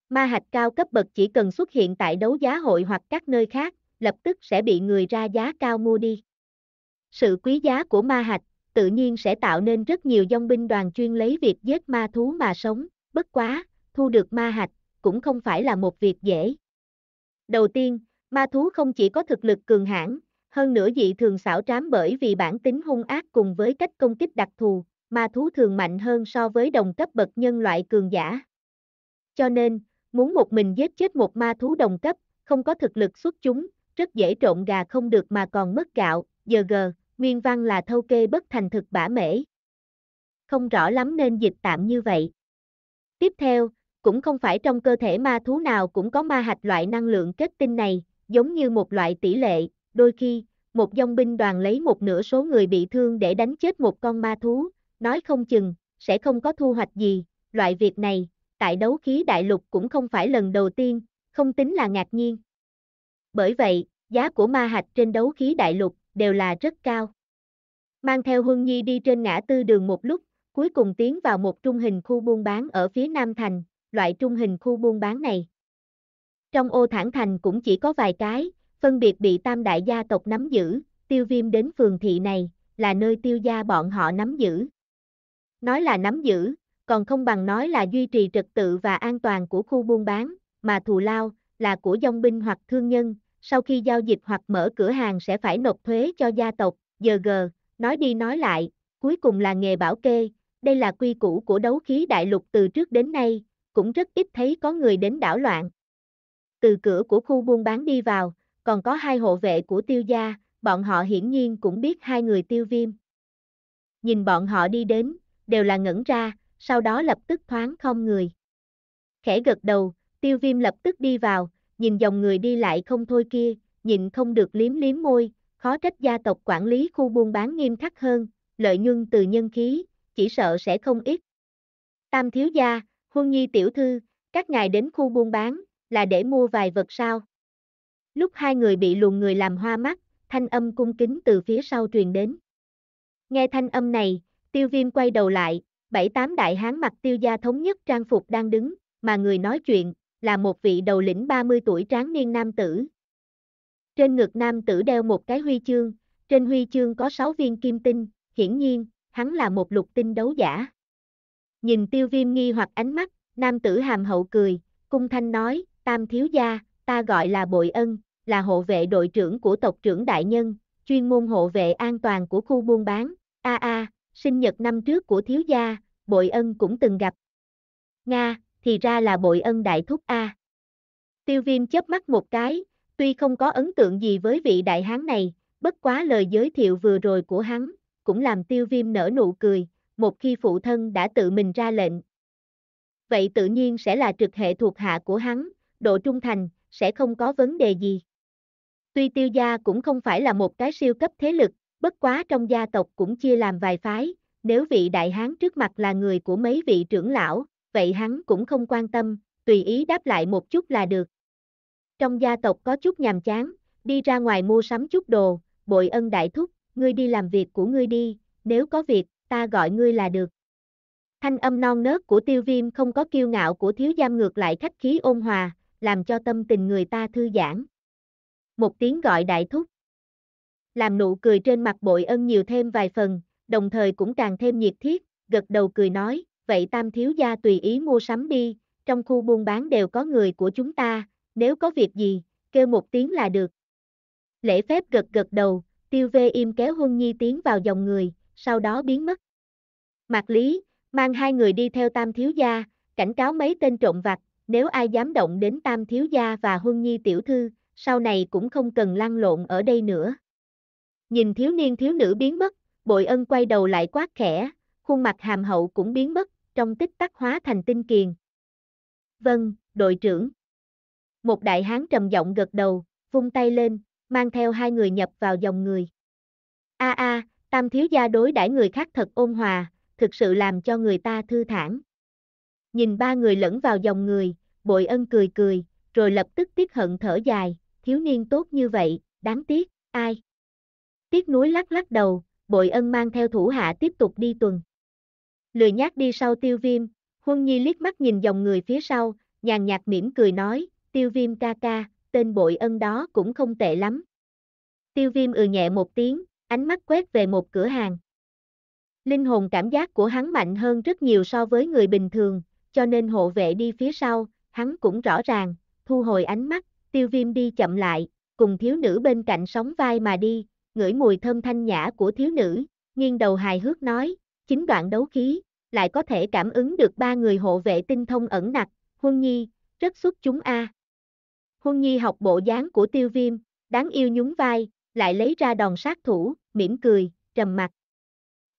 Ma hạch cao cấp bậc chỉ cần xuất hiện tại đấu giá hội hoặc các nơi khác, lập tức sẽ bị người ra giá cao mua đi. Sự quý giá của ma hạch, tự nhiên sẽ tạo nên rất nhiều dông binh đoàn chuyên lấy việc giết ma thú mà sống, bất quá, thu được ma hạch, cũng không phải là một việc dễ. Đầu tiên, ma thú không chỉ có thực lực cường hãn, hơn nữa dị thường xảo trám bởi vì bản tính hung ác cùng với cách công kích đặc thù, ma thú thường mạnh hơn so với đồng cấp bậc nhân loại cường giả. Cho nên, muốn một mình giết chết một ma thú đồng cấp, không có thực lực xuất chúng, rất dễ trộn gà không được mà còn mất gạo, giờ gờ, nguyên văn là thâu kê bất thành thực bả mễ. Không rõ lắm nên dịch tạm như vậy. Tiếp theo, cũng không phải trong cơ thể ma thú nào cũng có ma hạch loại năng lượng kết tinh này, giống như một loại tỷ lệ, đôi khi, một dòng binh đoàn lấy một nửa số người bị thương để đánh chết một con ma thú, nói không chừng, sẽ không có thu hoạch gì, loại việc này, tại đấu khí đại lục cũng không phải lần đầu tiên, không tính là ngạc nhiên. Bởi vậy, giá của ma hạch trên đấu khí đại lục đều là rất cao. Mang theo Huân Nhi đi trên ngã tư đường một lúc, cuối cùng tiến vào một trung hình khu buôn bán ở phía Nam Thành, loại trung hình khu buôn bán này. Trong ô thản thành cũng chỉ có vài cái, phân biệt bị tam đại gia tộc nắm giữ, tiêu viêm đến phường thị này, là nơi tiêu gia bọn họ nắm giữ. Nói là nắm giữ, còn không bằng nói là duy trì trật tự và an toàn của khu buôn bán, mà thù lao, là của dòng binh hoặc thương nhân, sau khi giao dịch hoặc mở cửa hàng sẽ phải nộp thuế cho gia tộc, giờ gờ, nói đi nói lại, cuối cùng là nghề bảo kê, đây là quy củ của đấu khí đại lục từ trước đến nay, cũng rất ít thấy có người đến đảo loạn. Từ cửa của khu buôn bán đi vào, còn có hai hộ vệ của tiêu gia, bọn họ hiển nhiên cũng biết hai người tiêu viêm. Nhìn bọn họ đi đến, đều là ngẩn ra, sau đó lập tức thoáng không người. Khẽ gật đầu, tiêu viêm lập tức đi vào, nhìn dòng người đi lại không thôi kia, nhìn không được liếm liếm môi, khó trách gia tộc quản lý khu buôn bán nghiêm khắc hơn, lợi nhuận từ nhân khí, chỉ sợ sẽ không ít. Tam thiếu gia, Huân Nhi tiểu thư, các ngài đến khu buôn bán, là để mua vài vật sao? Lúc hai người bị luồng người làm hoa mắt, thanh âm cung kính từ phía sau truyền đến. Nghe thanh âm này, tiêu viêm quay đầu lại, bảy tám đại hán mặc tiêu gia thống nhất trang phục đang đứng, mà người nói chuyện, là một vị đầu lĩnh 30 tuổi tráng niên nam tử. Trên ngực nam tử đeo một cái huy chương, trên huy chương có 6 viên kim tinh, hiển nhiên, hắn là một lục tinh đấu giả nhìn tiêu viêm nghi hoặc ánh mắt, nam tử hàm hậu cười, cung thanh nói, tam thiếu gia, ta gọi là bội ân, là hộ vệ đội trưởng của tộc trưởng đại nhân, chuyên môn hộ vệ an toàn của khu buôn bán, a a, sinh nhật năm trước của thiếu gia, bội ân cũng từng gặp. Nga, thì ra là bội ân đại thúc a. Tiêu viêm chớp mắt một cái, tuy không có ấn tượng gì với vị đại hán này, bất quá lời giới thiệu vừa rồi của hắn, cũng làm tiêu viêm nở nụ cười, một khi phụ thân đã tự mình ra lệnh. Vậy tự nhiên sẽ là trực hệ thuộc hạ của hắn, độ trung thành, sẽ không có vấn đề gì. Tuy tiêu gia cũng không phải là một cái siêu cấp thế lực, bất quá trong gia tộc cũng chia làm vài phái, nếu vị đại hán trước mặt là người của mấy vị trưởng lão, vậy hắn cũng không quan tâm, tùy ý đáp lại một chút là được. Trong gia tộc có chút nhàm chán, đi ra ngoài mua sắm chút đồ, bội ân đại thúc, ngươi đi làm việc của ngươi đi, nếu có việc, ta gọi ngươi là được. Thanh âm non nớt của tiêu viêm không có kiêu ngạo của thiếu giam ngược lại khách khí ôn hòa, làm cho tâm tình người ta thư giãn. Một tiếng gọi đại thúc. Làm nụ cười trên mặt bội ân nhiều thêm vài phần, đồng thời cũng càng thêm nhiệt thiết, gật đầu cười nói, vậy tam thiếu gia tùy ý mua sắm đi, trong khu buôn bán đều có người của chúng ta, nếu có việc gì, kêu một tiếng là được. Lễ phép gật gật đầu, tiêu vê im kéo huân nhi tiến vào dòng người, sau đó biến mất. Mạc Lý, mang hai người đi theo Tam Thiếu Gia, cảnh cáo mấy tên trộm vặt, nếu ai dám động đến Tam Thiếu Gia và Huân Nhi Tiểu Thư, sau này cũng không cần lăn lộn ở đây nữa. Nhìn thiếu niên thiếu nữ biến mất, bội ân quay đầu lại quát khẽ, khuôn mặt hàm hậu cũng biến mất, trong tích tắc hóa thành tinh kiền. Vâng, đội trưởng. Một đại hán trầm giọng gật đầu, vung tay lên, mang theo hai người nhập vào dòng người. A a, Tam thiếu gia đối đãi người khác thật ôn hòa, thực sự làm cho người ta thư thản. Nhìn ba người lẫn vào dòng người, bội ân cười cười, rồi lập tức tiếc hận thở dài, thiếu niên tốt như vậy, đáng tiếc, ai? Tiếc núi lắc lắc đầu, bội ân mang theo thủ hạ tiếp tục đi tuần. Lười nhát đi sau tiêu viêm, huân nhi liếc mắt nhìn dòng người phía sau, nhàn nhạt mỉm cười nói, tiêu viêm ca ca, tên bội ân đó cũng không tệ lắm. Tiêu viêm ừ nhẹ một tiếng, ánh mắt quét về một cửa hàng. Linh hồn cảm giác của hắn mạnh hơn rất nhiều so với người bình thường, cho nên hộ vệ đi phía sau, hắn cũng rõ ràng, thu hồi ánh mắt, tiêu viêm đi chậm lại, cùng thiếu nữ bên cạnh sóng vai mà đi, ngửi mùi thơm thanh nhã của thiếu nữ, nghiêng đầu hài hước nói, chính đoạn đấu khí, lại có thể cảm ứng được ba người hộ vệ tinh thông ẩn nặc, Huân Nhi, rất xuất chúng a. Huân Nhi học bộ dáng của tiêu viêm, đáng yêu nhún vai, lại lấy ra đòn sát thủ, mỉm cười, trầm mặt.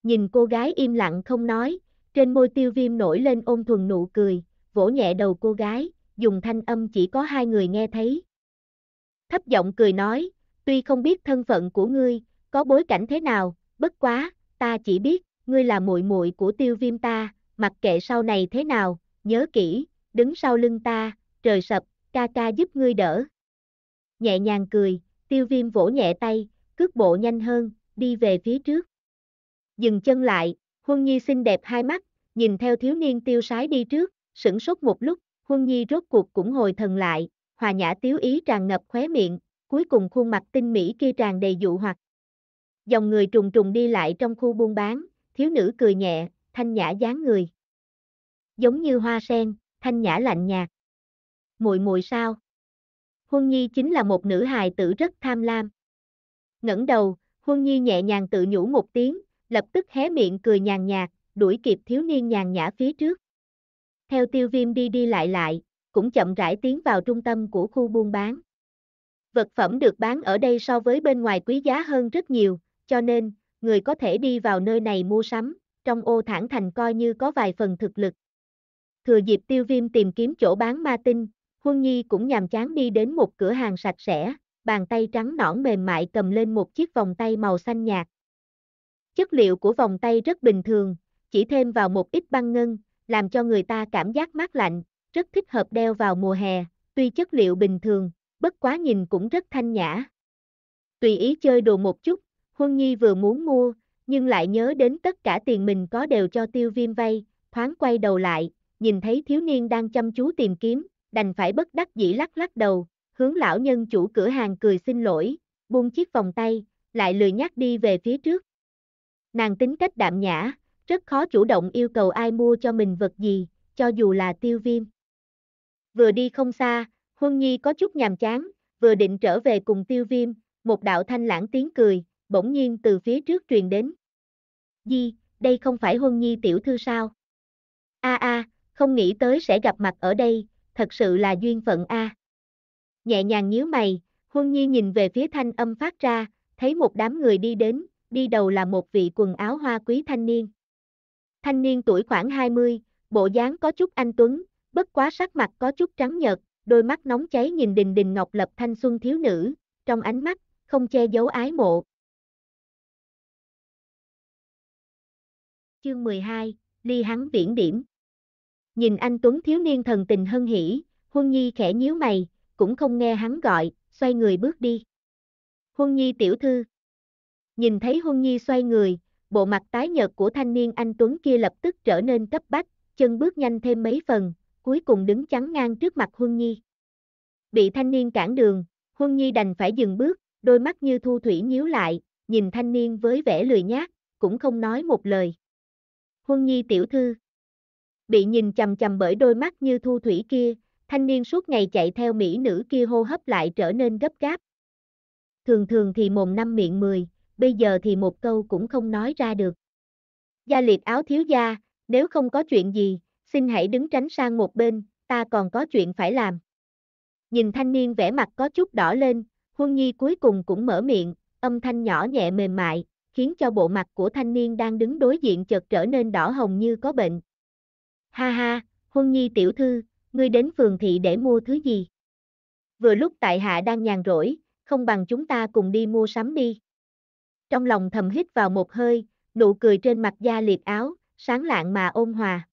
Nhìn cô gái im lặng không nói, trên môi tiêu viêm nổi lên ôn thuần nụ cười, vỗ nhẹ đầu cô gái, dùng thanh âm chỉ có hai người nghe thấy. Thấp giọng cười nói, tuy không biết thân phận của ngươi, có bối cảnh thế nào, bất quá, ta chỉ biết, ngươi là muội muội của tiêu viêm ta, mặc kệ sau này thế nào, nhớ kỹ, đứng sau lưng ta, trời sập, ca ca giúp ngươi đỡ. Nhẹ nhàng cười, tiêu viêm vỗ nhẹ tay, cước bộ nhanh hơn, đi về phía trước. Dừng chân lại, Huân Nhi xinh đẹp hai mắt, nhìn theo thiếu niên tiêu sái đi trước, sửng sốt một lúc, Huân Nhi rốt cuộc cũng hồi thần lại, hòa nhã tiếu ý tràn ngập khóe miệng, cuối cùng khuôn mặt tinh mỹ kia tràn đầy dụ hoặc. Dòng người trùng trùng đi lại trong khu buôn bán, thiếu nữ cười nhẹ, thanh nhã dáng người. Giống như hoa sen, thanh nhã lạnh nhạt. Muội muội sao? Huân Nhi chính là một nữ hài tử rất tham lam. ngẩng đầu, Huân Nhi nhẹ nhàng tự nhủ một tiếng, lập tức hé miệng cười nhàn nhạt, đuổi kịp thiếu niên nhàn nhã phía trước. Theo tiêu viêm đi đi lại lại, cũng chậm rãi tiến vào trung tâm của khu buôn bán. Vật phẩm được bán ở đây so với bên ngoài quý giá hơn rất nhiều, cho nên, người có thể đi vào nơi này mua sắm, trong ô thản thành coi như có vài phần thực lực. Thừa dịp tiêu viêm tìm kiếm chỗ bán ma tinh, Huân Nhi cũng nhàm chán đi đến một cửa hàng sạch sẽ, bàn tay trắng nõn mềm mại cầm lên một chiếc vòng tay màu xanh nhạt. Chất liệu của vòng tay rất bình thường, chỉ thêm vào một ít băng ngân, làm cho người ta cảm giác mát lạnh, rất thích hợp đeo vào mùa hè, tuy chất liệu bình thường, bất quá nhìn cũng rất thanh nhã. Tùy ý chơi đồ một chút, Huân Nhi vừa muốn mua, nhưng lại nhớ đến tất cả tiền mình có đều cho tiêu viêm vay, thoáng quay đầu lại, nhìn thấy thiếu niên đang chăm chú tìm kiếm, đành phải bất đắc dĩ lắc lắc đầu, hướng lão nhân chủ cửa hàng cười xin lỗi, buông chiếc vòng tay, lại lười nhắc đi về phía trước. Nàng tính cách đạm nhã, rất khó chủ động yêu cầu ai mua cho mình vật gì, cho dù là tiêu viêm. Vừa đi không xa, Huân Nhi có chút nhàm chán, vừa định trở về cùng tiêu viêm, một đạo thanh lãng tiếng cười, bỗng nhiên từ phía trước truyền đến. Di, đây không phải Huân Nhi tiểu thư sao? a a không nghĩ tới sẽ gặp mặt ở đây, thật sự là duyên phận a. À. Nhẹ nhàng nhíu mày, Huân Nhi nhìn về phía thanh âm phát ra, thấy một đám người đi đến, đi đầu là một vị quần áo hoa quý thanh niên. Thanh niên tuổi khoảng 20, bộ dáng có chút anh tuấn, bất quá sắc mặt có chút trắng nhợt, đôi mắt nóng cháy nhìn Đình Đình Ngọc Lập thanh xuân thiếu nữ, trong ánh mắt không che giấu ái mộ. Chương 12: Ly hắn viễn điểm Nhìn anh Tuấn thiếu niên thần tình hân hỉ, Huân Nhi khẽ nhíu mày, cũng không nghe hắn gọi, xoay người bước đi. Huân Nhi tiểu thư. Nhìn thấy Huân Nhi xoay người, bộ mặt tái nhợt của thanh niên anh Tuấn kia lập tức trở nên cấp bách, chân bước nhanh thêm mấy phần, cuối cùng đứng chắn ngang trước mặt Huân Nhi. Bị thanh niên cản đường, Huân Nhi đành phải dừng bước, đôi mắt như thu thủy nhíu lại, nhìn thanh niên với vẻ lười nhác, cũng không nói một lời. Huân Nhi tiểu thư bị nhìn chầm chầm bởi đôi mắt như thu thủy kia, thanh niên suốt ngày chạy theo mỹ nữ kia hô hấp lại trở nên gấp gáp. Thường thường thì mồm năm miệng mười, bây giờ thì một câu cũng không nói ra được. Gia liệt áo thiếu gia, nếu không có chuyện gì, xin hãy đứng tránh sang một bên, ta còn có chuyện phải làm. Nhìn thanh niên vẻ mặt có chút đỏ lên, huân nhi cuối cùng cũng mở miệng, âm thanh nhỏ nhẹ mềm mại, khiến cho bộ mặt của thanh niên đang đứng đối diện chợt trở nên đỏ hồng như có bệnh, ha ha, huân nhi tiểu thư, ngươi đến phường thị để mua thứ gì? Vừa lúc tại hạ đang nhàn rỗi, không bằng chúng ta cùng đi mua sắm đi. Trong lòng thầm hít vào một hơi, nụ cười trên mặt da liệt áo, sáng lạng mà ôn hòa.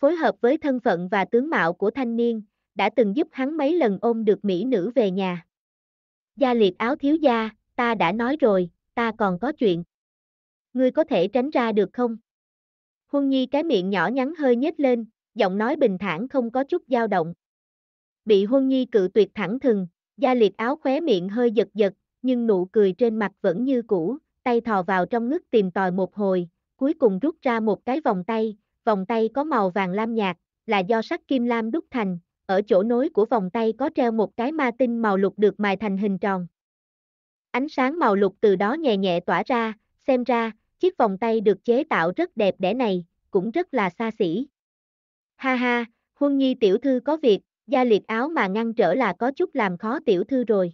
Phối hợp với thân phận và tướng mạo của thanh niên, đã từng giúp hắn mấy lần ôm được mỹ nữ về nhà. Gia liệt áo thiếu gia, ta đã nói rồi, ta còn có chuyện. Ngươi có thể tránh ra được không? Huân Nhi cái miệng nhỏ nhắn hơi nhếch lên, giọng nói bình thản không có chút dao động. Bị Huân Nhi cự tuyệt thẳng thừng, da liệt áo khóe miệng hơi giật giật, nhưng nụ cười trên mặt vẫn như cũ, tay thò vào trong ngực tìm tòi một hồi, cuối cùng rút ra một cái vòng tay, vòng tay có màu vàng lam nhạt, là do sắt kim lam đúc thành, ở chỗ nối của vòng tay có treo một cái ma tinh màu lục được mài thành hình tròn. Ánh sáng màu lục từ đó nhẹ nhẹ tỏa ra, xem ra, Chiếc vòng tay được chế tạo rất đẹp đẽ này, cũng rất là xa xỉ. Ha ha, Huân Nhi tiểu thư có việc, gia liệt áo mà ngăn trở là có chút làm khó tiểu thư rồi.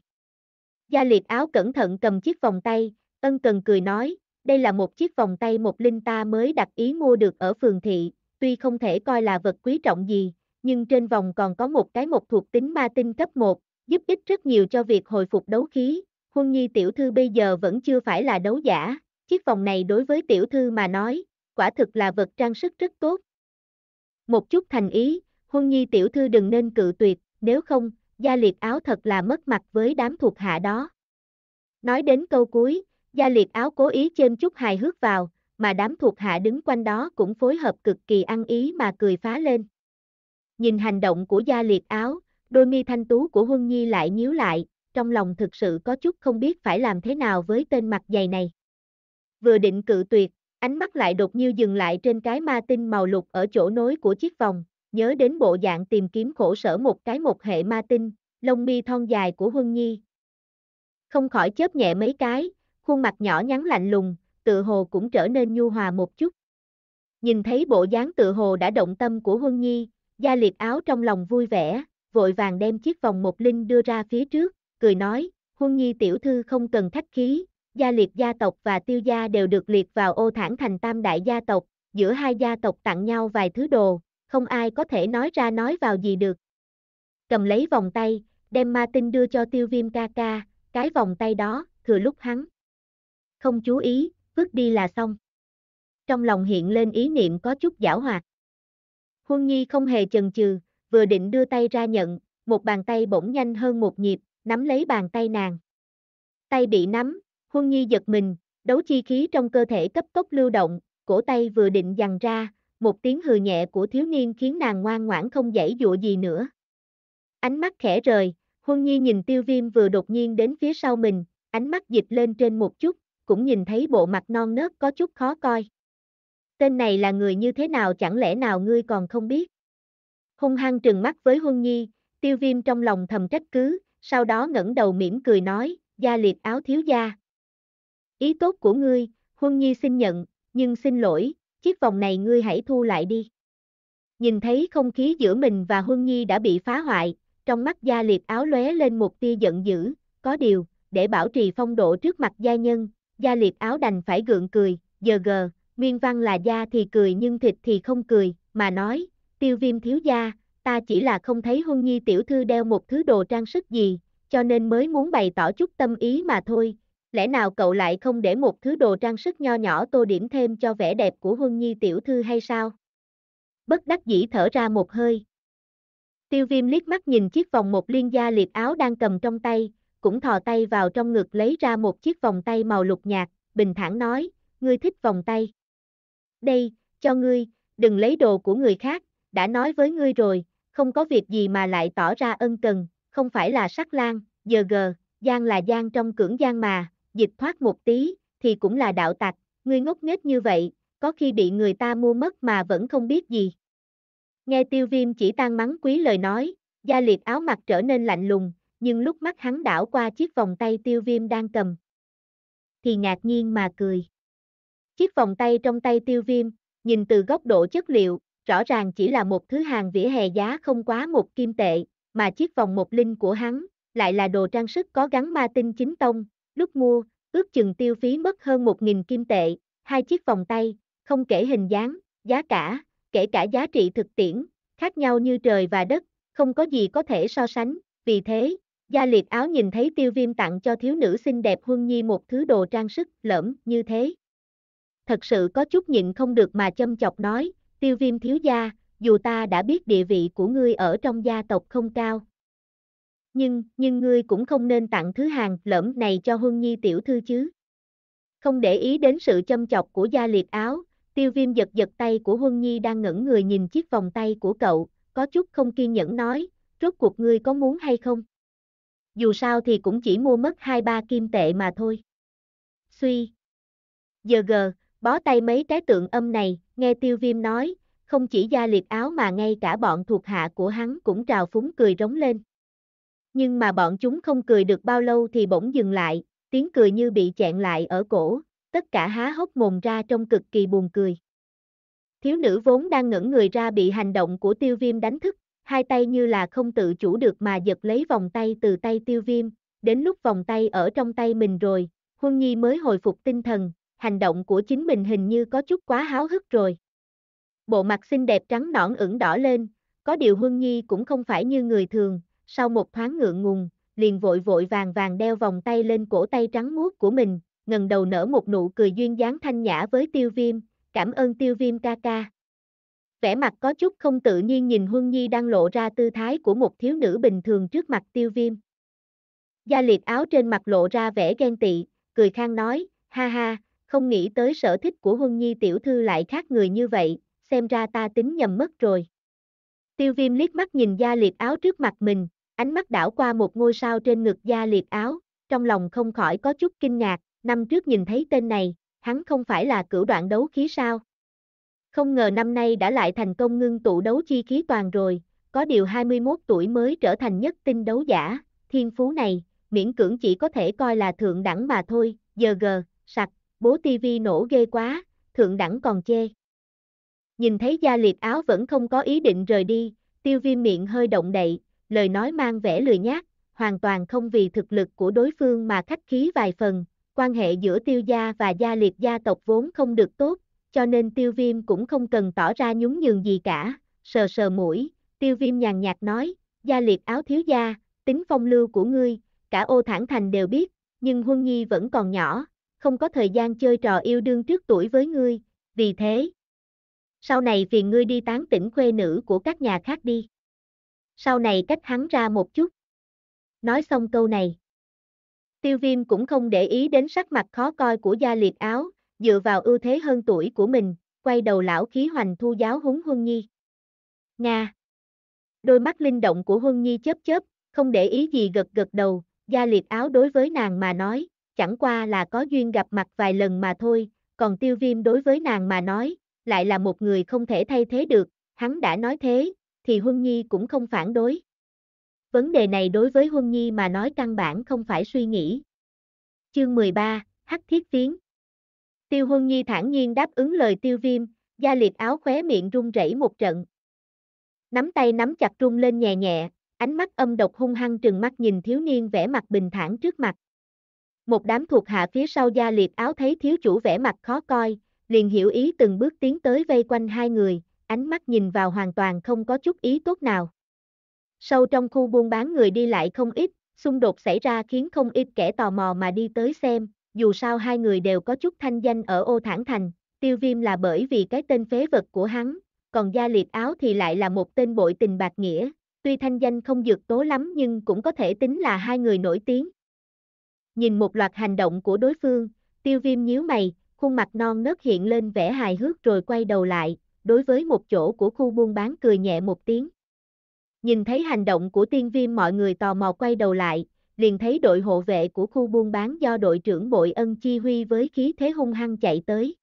Gia liệt áo cẩn thận cầm chiếc vòng tay, ân cần cười nói, đây là một chiếc vòng tay một linh ta mới đặt ý mua được ở phường thị, tuy không thể coi là vật quý trọng gì, nhưng trên vòng còn có một cái một thuộc tính ma tinh cấp 1, giúp ích rất nhiều cho việc hồi phục đấu khí. Huân Nhi tiểu thư bây giờ vẫn chưa phải là đấu giả, Chiếc vòng này đối với tiểu thư mà nói, quả thực là vật trang sức rất tốt. Một chút thành ý, huân nhi tiểu thư đừng nên cự tuyệt, nếu không, gia liệt áo thật là mất mặt với đám thuộc hạ đó. Nói đến câu cuối, gia liệt áo cố ý chêm chút hài hước vào, mà đám thuộc hạ đứng quanh đó cũng phối hợp cực kỳ ăn ý mà cười phá lên. Nhìn hành động của gia liệt áo, đôi mi thanh tú của Huân Nhi lại nhíu lại, trong lòng thực sự có chút không biết phải làm thế nào với tên mặt dày này vừa định cự tuyệt, ánh mắt lại đột nhiên dừng lại trên cái ma tinh màu lục ở chỗ nối của chiếc vòng, nhớ đến bộ dạng tìm kiếm khổ sở một cái một hệ ma tinh, lông mi thon dài của Huân Nhi. Không khỏi chớp nhẹ mấy cái, khuôn mặt nhỏ nhắn lạnh lùng, tự hồ cũng trở nên nhu hòa một chút. Nhìn thấy bộ dáng tự hồ đã động tâm của Huân Nhi, Gia Liệt áo trong lòng vui vẻ, vội vàng đem chiếc vòng một linh đưa ra phía trước, cười nói, Huân Nhi tiểu thư không cần thách khí, gia liệt gia tộc và tiêu gia đều được liệt vào ô thản thành tam đại gia tộc, giữa hai gia tộc tặng nhau vài thứ đồ, không ai có thể nói ra nói vào gì được. Cầm lấy vòng tay, đem ma tinh đưa cho tiêu viêm ca ca, cái vòng tay đó, thừa lúc hắn. Không chú ý, vứt đi là xong. Trong lòng hiện lên ý niệm có chút giảo hoạt. Huân Nhi không hề chần chừ, vừa định đưa tay ra nhận, một bàn tay bỗng nhanh hơn một nhịp, nắm lấy bàn tay nàng. Tay bị nắm, Huân Nhi giật mình, đấu chi khí trong cơ thể cấp tốc lưu động, cổ tay vừa định dằn ra, một tiếng hừ nhẹ của thiếu niên khiến nàng ngoan ngoãn không dãy dụa gì nữa. Ánh mắt khẽ rời, Huân Nhi nhìn tiêu viêm vừa đột nhiên đến phía sau mình, ánh mắt dịch lên trên một chút, cũng nhìn thấy bộ mặt non nớt có chút khó coi. Tên này là người như thế nào chẳng lẽ nào ngươi còn không biết. Hung hăng trừng mắt với Huân Nhi, tiêu viêm trong lòng thầm trách cứ, sau đó ngẩng đầu mỉm cười nói, gia liệt áo thiếu gia, Ý tốt của ngươi, Huân Nhi xin nhận, nhưng xin lỗi, chiếc vòng này ngươi hãy thu lại đi. Nhìn thấy không khí giữa mình và Huân Nhi đã bị phá hoại, trong mắt Gia Liệt áo lóe lên một tia giận dữ, có điều, để bảo trì phong độ trước mặt gia nhân, Gia Liệt áo đành phải gượng cười, giờ gờ, nguyên văn là da thì cười nhưng thịt thì không cười, mà nói, tiêu viêm thiếu gia, ta chỉ là không thấy Huân Nhi tiểu thư đeo một thứ đồ trang sức gì, cho nên mới muốn bày tỏ chút tâm ý mà thôi, lẽ nào cậu lại không để một thứ đồ trang sức nho nhỏ tô điểm thêm cho vẻ đẹp của Huân Nhi tiểu thư hay sao? Bất đắc dĩ thở ra một hơi. Tiêu viêm liếc mắt nhìn chiếc vòng một liên gia liệp áo đang cầm trong tay, cũng thò tay vào trong ngực lấy ra một chiếc vòng tay màu lục nhạt, bình thản nói, ngươi thích vòng tay. Đây, cho ngươi, đừng lấy đồ của người khác, đã nói với ngươi rồi, không có việc gì mà lại tỏ ra ân cần, không phải là sắc lang, giờ gờ, giang là giang trong cưỡng giang mà, dịch thoát một tí, thì cũng là đạo tặc, ngươi ngốc nghếch như vậy, có khi bị người ta mua mất mà vẫn không biết gì. Nghe tiêu viêm chỉ tan mắng quý lời nói, gia liệt áo mặt trở nên lạnh lùng, nhưng lúc mắt hắn đảo qua chiếc vòng tay tiêu viêm đang cầm. Thì ngạc nhiên mà cười. Chiếc vòng tay trong tay tiêu viêm, nhìn từ góc độ chất liệu, rõ ràng chỉ là một thứ hàng vỉa hè giá không quá một kim tệ, mà chiếc vòng một linh của hắn, lại là đồ trang sức có gắn ma tinh chính tông, lúc mua, ước chừng tiêu phí mất hơn 1.000 kim tệ, hai chiếc vòng tay, không kể hình dáng, giá cả, kể cả giá trị thực tiễn, khác nhau như trời và đất, không có gì có thể so sánh, vì thế, Gia liệt áo nhìn thấy tiêu viêm tặng cho thiếu nữ xinh đẹp Huân Nhi một thứ đồ trang sức lỡm như thế. Thật sự có chút nhịn không được mà châm chọc nói, tiêu viêm thiếu gia, dù ta đã biết địa vị của ngươi ở trong gia tộc không cao, nhưng, nhưng ngươi cũng không nên tặng thứ hàng lẫm này cho Huân Nhi tiểu thư chứ. Không để ý đến sự châm chọc của gia liệt áo, tiêu viêm giật giật tay của Huân Nhi đang ngẩn người nhìn chiếc vòng tay của cậu, có chút không kiên nhẫn nói, rốt cuộc ngươi có muốn hay không? Dù sao thì cũng chỉ mua mất hai ba kim tệ mà thôi. Suy. Giờ gờ, bó tay mấy cái tượng âm này, nghe tiêu viêm nói, không chỉ gia liệt áo mà ngay cả bọn thuộc hạ của hắn cũng trào phúng cười rống lên nhưng mà bọn chúng không cười được bao lâu thì bỗng dừng lại, tiếng cười như bị chẹn lại ở cổ, tất cả há hốc mồm ra trong cực kỳ buồn cười. Thiếu nữ vốn đang ngẩn người ra bị hành động của tiêu viêm đánh thức, hai tay như là không tự chủ được mà giật lấy vòng tay từ tay tiêu viêm, đến lúc vòng tay ở trong tay mình rồi, Huân Nhi mới hồi phục tinh thần, hành động của chính mình hình như có chút quá háo hức rồi. Bộ mặt xinh đẹp trắng nõn ửng đỏ lên, có điều Huân Nhi cũng không phải như người thường, sau một thoáng ngượng ngùng, liền vội vội vàng vàng đeo vòng tay lên cổ tay trắng muốt của mình, ngần đầu nở một nụ cười duyên dáng thanh nhã với tiêu viêm, cảm ơn tiêu viêm ca ca. Vẻ mặt có chút không tự nhiên nhìn Huân Nhi đang lộ ra tư thái của một thiếu nữ bình thường trước mặt tiêu viêm. Gia liệt áo trên mặt lộ ra vẻ ghen tị, cười khang nói, ha ha, không nghĩ tới sở thích của Huân Nhi tiểu thư lại khác người như vậy, xem ra ta tính nhầm mất rồi. Tiêu viêm liếc mắt nhìn Gia liệt áo trước mặt mình, ánh mắt đảo qua một ngôi sao trên ngực da liệt áo, trong lòng không khỏi có chút kinh ngạc, năm trước nhìn thấy tên này, hắn không phải là cửu đoạn đấu khí sao. Không ngờ năm nay đã lại thành công ngưng tụ đấu chi khí toàn rồi, có điều 21 tuổi mới trở thành nhất tinh đấu giả, thiên phú này, miễn cưỡng chỉ có thể coi là thượng đẳng mà thôi, giờ gờ, sặc, bố tivi nổ ghê quá, thượng đẳng còn chê. Nhìn thấy gia liệt áo vẫn không có ý định rời đi, tiêu viêm miệng hơi động đậy, lời nói mang vẻ lười nhát, hoàn toàn không vì thực lực của đối phương mà khách khí vài phần, quan hệ giữa tiêu gia và gia liệt gia tộc vốn không được tốt, cho nên tiêu viêm cũng không cần tỏ ra nhún nhường gì cả, sờ sờ mũi, tiêu viêm nhàn nhạt nói, gia liệt áo thiếu gia, tính phong lưu của ngươi, cả ô thản thành đều biết, nhưng huân nhi vẫn còn nhỏ, không có thời gian chơi trò yêu đương trước tuổi với ngươi, vì thế. Sau này phiền ngươi đi tán tỉnh khuê nữ của các nhà khác đi sau này cách hắn ra một chút. Nói xong câu này. Tiêu viêm cũng không để ý đến sắc mặt khó coi của gia liệt áo, dựa vào ưu thế hơn tuổi của mình, quay đầu lão khí hoành thu giáo húng Huân Nhi. Nga. Đôi mắt linh động của Huân Nhi chớp chớp, không để ý gì gật gật đầu, gia liệt áo đối với nàng mà nói, chẳng qua là có duyên gặp mặt vài lần mà thôi, còn tiêu viêm đối với nàng mà nói, lại là một người không thể thay thế được, hắn đã nói thế, thì Huân Nhi cũng không phản đối. Vấn đề này đối với Huân Nhi mà nói căn bản không phải suy nghĩ. Chương 13, Hắc Thiết tiến. Tiêu Huân Nhi thản nhiên đáp ứng lời tiêu viêm, da liệt áo khóe miệng run rẩy một trận. Nắm tay nắm chặt rung lên nhẹ nhẹ, ánh mắt âm độc hung hăng trừng mắt nhìn thiếu niên vẻ mặt bình thản trước mặt. Một đám thuộc hạ phía sau da liệt áo thấy thiếu chủ vẻ mặt khó coi, liền hiểu ý từng bước tiến tới vây quanh hai người, ánh mắt nhìn vào hoàn toàn không có chút ý tốt nào. Sâu trong khu buôn bán người đi lại không ít, xung đột xảy ra khiến không ít kẻ tò mò mà đi tới xem, dù sao hai người đều có chút thanh danh ở ô thản thành, tiêu viêm là bởi vì cái tên phế vật của hắn, còn gia liệt áo thì lại là một tên bội tình bạc nghĩa, tuy thanh danh không dược tố lắm nhưng cũng có thể tính là hai người nổi tiếng. Nhìn một loạt hành động của đối phương, tiêu viêm nhíu mày, khuôn mặt non nớt hiện lên vẻ hài hước rồi quay đầu lại, đối với một chỗ của khu buôn bán cười nhẹ một tiếng. Nhìn thấy hành động của tiên viêm mọi người tò mò quay đầu lại, liền thấy đội hộ vệ của khu buôn bán do đội trưởng Bội Ân chi huy với khí thế hung hăng chạy tới.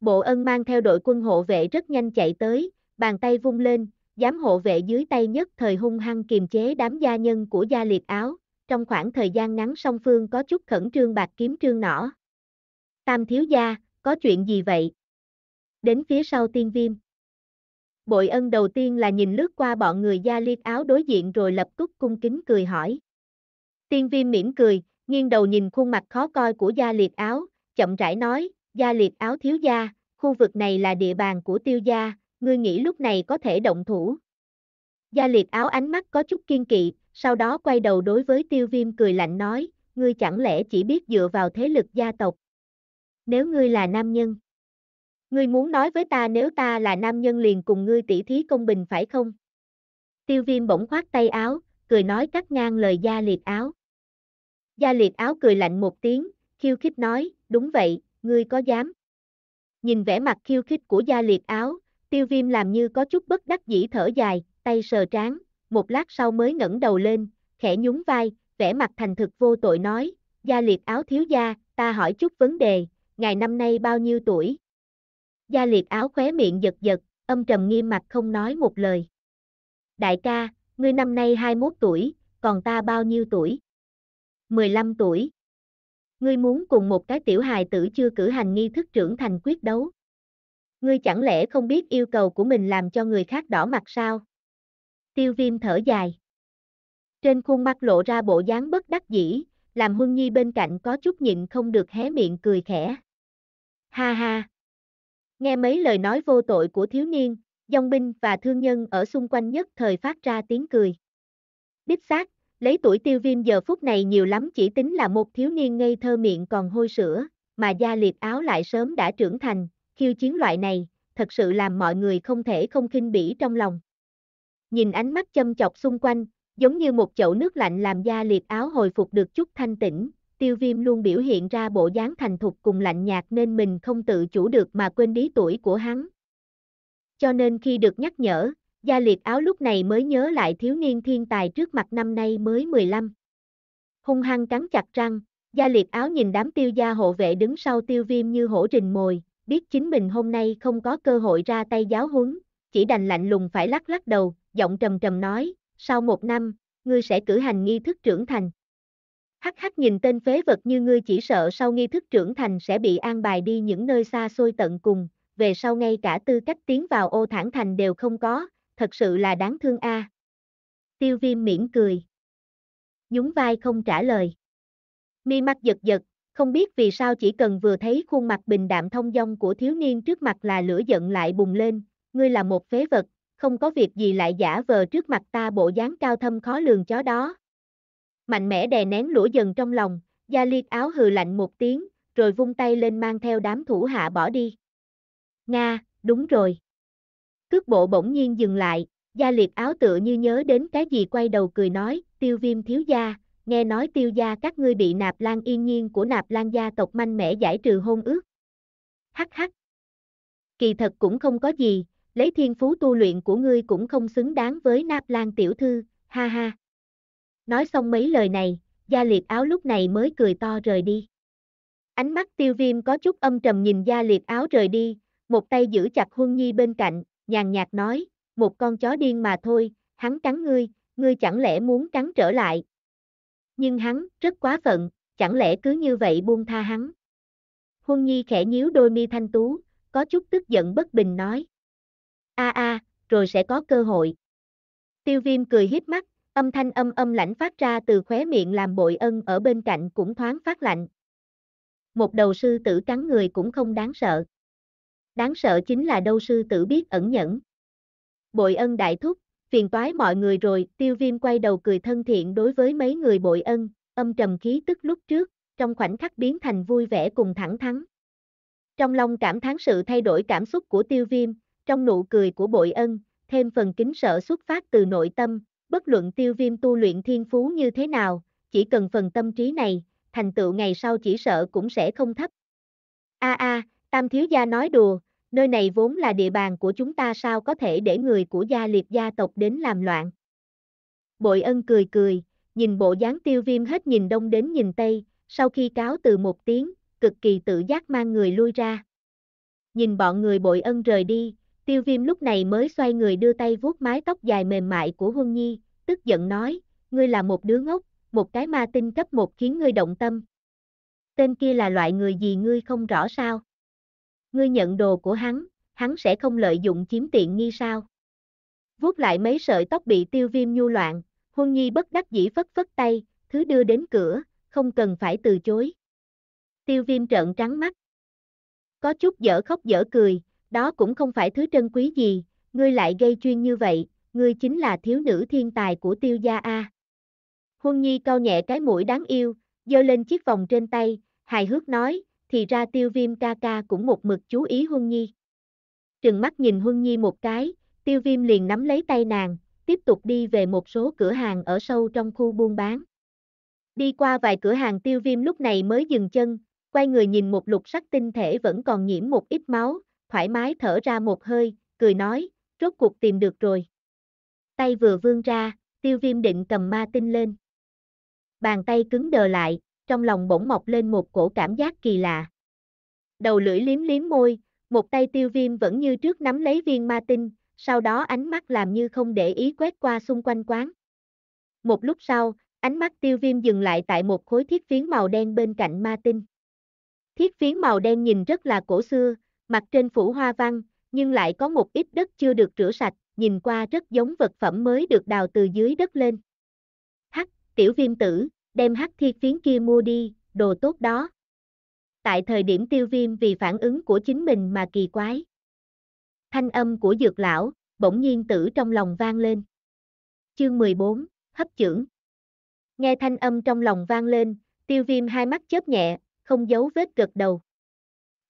Bộ Ân mang theo đội quân hộ vệ rất nhanh chạy tới, bàn tay vung lên, giám hộ vệ dưới tay nhất thời hung hăng kiềm chế đám gia nhân của gia liệt áo, trong khoảng thời gian ngắn song phương có chút khẩn trương bạc kiếm trương nỏ. Tam thiếu gia, có chuyện gì vậy? đến phía sau tiên viêm. Bội ân đầu tiên là nhìn lướt qua bọn người da liệt áo đối diện rồi lập tức cung kính cười hỏi. Tiên viêm mỉm cười, nghiêng đầu nhìn khuôn mặt khó coi của da liệt áo, chậm rãi nói, da liệt áo thiếu gia, khu vực này là địa bàn của tiêu gia, ngươi nghĩ lúc này có thể động thủ. Gia liệt áo ánh mắt có chút kiên kỵ, sau đó quay đầu đối với tiêu viêm cười lạnh nói, ngươi chẳng lẽ chỉ biết dựa vào thế lực gia tộc. Nếu ngươi là nam nhân, Ngươi muốn nói với ta nếu ta là nam nhân liền cùng ngươi tỉ thí công bình phải không? Tiêu viêm bỗng khoát tay áo, cười nói cắt ngang lời gia liệt áo. Gia liệt áo cười lạnh một tiếng, khiêu khích nói, đúng vậy, ngươi có dám. Nhìn vẻ mặt khiêu khích của gia liệt áo, tiêu viêm làm như có chút bất đắc dĩ thở dài, tay sờ trán, một lát sau mới ngẩng đầu lên, khẽ nhún vai, vẻ mặt thành thực vô tội nói, gia liệt áo thiếu gia, ta hỏi chút vấn đề, ngài năm nay bao nhiêu tuổi? Gia liệt áo khóe miệng giật giật, âm trầm nghiêm mặt không nói một lời. Đại ca, ngươi năm nay 21 tuổi, còn ta bao nhiêu tuổi? 15 tuổi. Ngươi muốn cùng một cái tiểu hài tử chưa cử hành nghi thức trưởng thành quyết đấu. Ngươi chẳng lẽ không biết yêu cầu của mình làm cho người khác đỏ mặt sao? Tiêu viêm thở dài. Trên khuôn mặt lộ ra bộ dáng bất đắc dĩ, làm Huân Nhi bên cạnh có chút nhịn không được hé miệng cười khẽ. Ha ha! Nghe mấy lời nói vô tội của thiếu niên, dòng binh và thương nhân ở xung quanh nhất thời phát ra tiếng cười. Đích xác, lấy tuổi tiêu viêm giờ phút này nhiều lắm chỉ tính là một thiếu niên ngây thơ miệng còn hôi sữa, mà da liệt áo lại sớm đã trưởng thành, khiêu chiến loại này, thật sự làm mọi người không thể không khinh bỉ trong lòng. Nhìn ánh mắt châm chọc xung quanh, giống như một chậu nước lạnh làm da liệt áo hồi phục được chút thanh tĩnh, tiêu viêm luôn biểu hiện ra bộ dáng thành thục cùng lạnh nhạt nên mình không tự chủ được mà quên đi tuổi của hắn. Cho nên khi được nhắc nhở, Gia liệt áo lúc này mới nhớ lại thiếu niên thiên tài trước mặt năm nay mới 15. Hung hăng cắn chặt răng, gia liệt áo nhìn đám tiêu gia hộ vệ đứng sau tiêu viêm như hổ rình mồi, biết chính mình hôm nay không có cơ hội ra tay giáo huấn, chỉ đành lạnh lùng phải lắc lắc đầu, giọng trầm trầm nói, sau một năm, ngươi sẽ cử hành nghi thức trưởng thành. Hắc hắc nhìn tên phế vật như ngươi chỉ sợ sau nghi thức trưởng thành sẽ bị an bài đi những nơi xa xôi tận cùng, về sau ngay cả tư cách tiến vào ô thản thành đều không có, thật sự là đáng thương a. À. Tiêu viêm miễn cười. Nhún vai không trả lời. Mi mắt giật giật, không biết vì sao chỉ cần vừa thấy khuôn mặt bình đạm thông dong của thiếu niên trước mặt là lửa giận lại bùng lên, ngươi là một phế vật, không có việc gì lại giả vờ trước mặt ta bộ dáng cao thâm khó lường chó đó, mạnh mẽ đè nén lửa dần trong lòng, Gia Liệt áo hừ lạnh một tiếng, rồi vung tay lên mang theo đám thủ hạ bỏ đi. Nga, đúng rồi. Cước bộ bỗng nhiên dừng lại, Gia Liệt áo tựa như nhớ đến cái gì quay đầu cười nói, tiêu viêm thiếu gia, nghe nói tiêu gia các ngươi bị nạp lan yên nhiên của nạp lan gia tộc manh mẽ giải trừ hôn ước. Hắc hắc. Kỳ thật cũng không có gì, lấy thiên phú tu luyện của ngươi cũng không xứng đáng với nạp lan tiểu thư, ha ha. Nói xong mấy lời này, Gia liệt Áo lúc này mới cười to rời đi. Ánh mắt tiêu viêm có chút âm trầm nhìn Gia liệt Áo rời đi, một tay giữ chặt Huân Nhi bên cạnh, nhàn nhạt nói, một con chó điên mà thôi, hắn cắn ngươi, ngươi chẳng lẽ muốn cắn trở lại. Nhưng hắn, rất quá phận, chẳng lẽ cứ như vậy buông tha hắn. Huân Nhi khẽ nhíu đôi mi thanh tú, có chút tức giận bất bình nói. a a rồi sẽ có cơ hội. Tiêu viêm cười hiếp mắt, Âm thanh âm âm lãnh phát ra từ khóe miệng làm bội ân ở bên cạnh cũng thoáng phát lạnh. Một đầu sư tử cắn người cũng không đáng sợ. Đáng sợ chính là đâu sư tử biết ẩn nhẫn. Bội ân đại thúc, phiền toái mọi người rồi, tiêu viêm quay đầu cười thân thiện đối với mấy người bội ân, âm trầm khí tức lúc trước, trong khoảnh khắc biến thành vui vẻ cùng thẳng thắn. Trong lòng cảm thán sự thay đổi cảm xúc của tiêu viêm, trong nụ cười của bội ân, thêm phần kính sợ xuất phát từ nội tâm, bất luận tiêu viêm tu luyện thiên phú như thế nào, chỉ cần phần tâm trí này, thành tựu ngày sau chỉ sợ cũng sẽ không thấp. A a, Tam thiếu gia nói đùa, nơi này vốn là địa bàn của chúng ta sao có thể để người của gia liệt gia tộc đến làm loạn. Bội ân cười cười, nhìn bộ dáng tiêu viêm hết nhìn đông đến nhìn tây, sau khi cáo từ một tiếng, cực kỳ tự giác mang người lui ra. Nhìn bọn người bội ân rời đi, Tiêu viêm lúc này mới xoay người đưa tay vuốt mái tóc dài mềm mại của Huân Nhi, tức giận nói, ngươi là một đứa ngốc, một cái ma tinh cấp một khiến ngươi động tâm. Tên kia là loại người gì ngươi không rõ sao? Ngươi nhận đồ của hắn, hắn sẽ không lợi dụng chiếm tiện nghi sao? Vuốt lại mấy sợi tóc bị tiêu viêm nhu loạn, Huân Nhi bất đắc dĩ phất phất tay, thứ đưa đến cửa, không cần phải từ chối. Tiêu viêm trợn trắng mắt. Có chút dở khóc dở cười, đó cũng không phải thứ trân quý gì, ngươi lại gây chuyên như vậy, ngươi chính là thiếu nữ thiên tài của tiêu gia A. Huân Nhi cao nhẹ cái mũi đáng yêu, giơ lên chiếc vòng trên tay, hài hước nói, thì ra tiêu viêm ca ca cũng một mực chú ý Huân Nhi. Trừng mắt nhìn Huân Nhi một cái, tiêu viêm liền nắm lấy tay nàng, tiếp tục đi về một số cửa hàng ở sâu trong khu buôn bán. Đi qua vài cửa hàng tiêu viêm lúc này mới dừng chân, quay người nhìn một lục sắc tinh thể vẫn còn nhiễm một ít máu, thoải mái thở ra một hơi, cười nói, rốt cuộc tìm được rồi. Tay vừa vươn ra, tiêu viêm định cầm ma tinh lên. Bàn tay cứng đờ lại, trong lòng bỗng mọc lên một cổ cảm giác kỳ lạ. Đầu lưỡi liếm liếm môi, một tay tiêu viêm vẫn như trước nắm lấy viên ma tinh, sau đó ánh mắt làm như không để ý quét qua xung quanh quán. Một lúc sau, ánh mắt tiêu viêm dừng lại tại một khối thiết phiến màu đen bên cạnh ma tinh. Thiết phiến màu đen nhìn rất là cổ xưa, mặt trên phủ hoa văn, nhưng lại có một ít đất chưa được rửa sạch, nhìn qua rất giống vật phẩm mới được đào từ dưới đất lên. Hắc, tiểu viêm tử, đem hắc thi phiến kia mua đi, đồ tốt đó. Tại thời điểm tiêu viêm vì phản ứng của chính mình mà kỳ quái. Thanh âm của dược lão, bỗng nhiên tử trong lòng vang lên. Chương 14, hấp chưởng. Nghe thanh âm trong lòng vang lên, tiêu viêm hai mắt chớp nhẹ, không giấu vết gật đầu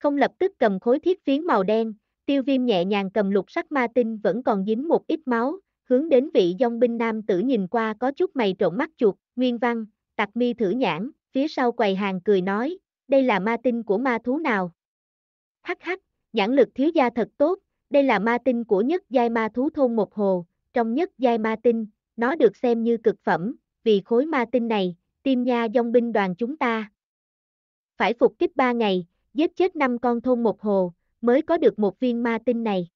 không lập tức cầm khối thiết phiến màu đen, tiêu viêm nhẹ nhàng cầm lục sắc ma tinh vẫn còn dính một ít máu, hướng đến vị dông binh nam tử nhìn qua có chút mày trộn mắt chuột, nguyên văn, tặc mi thử nhãn, phía sau quầy hàng cười nói, đây là ma tinh của ma thú nào? Hắc hắc, nhãn lực thiếu gia thật tốt, đây là ma tinh của nhất giai ma thú thôn một hồ, trong nhất giai ma tinh, nó được xem như cực phẩm, vì khối ma tinh này, tim nha dông binh đoàn chúng ta. Phải phục kích ba ngày, giết chết năm con thôn một hồ, mới có được một viên ma tinh này.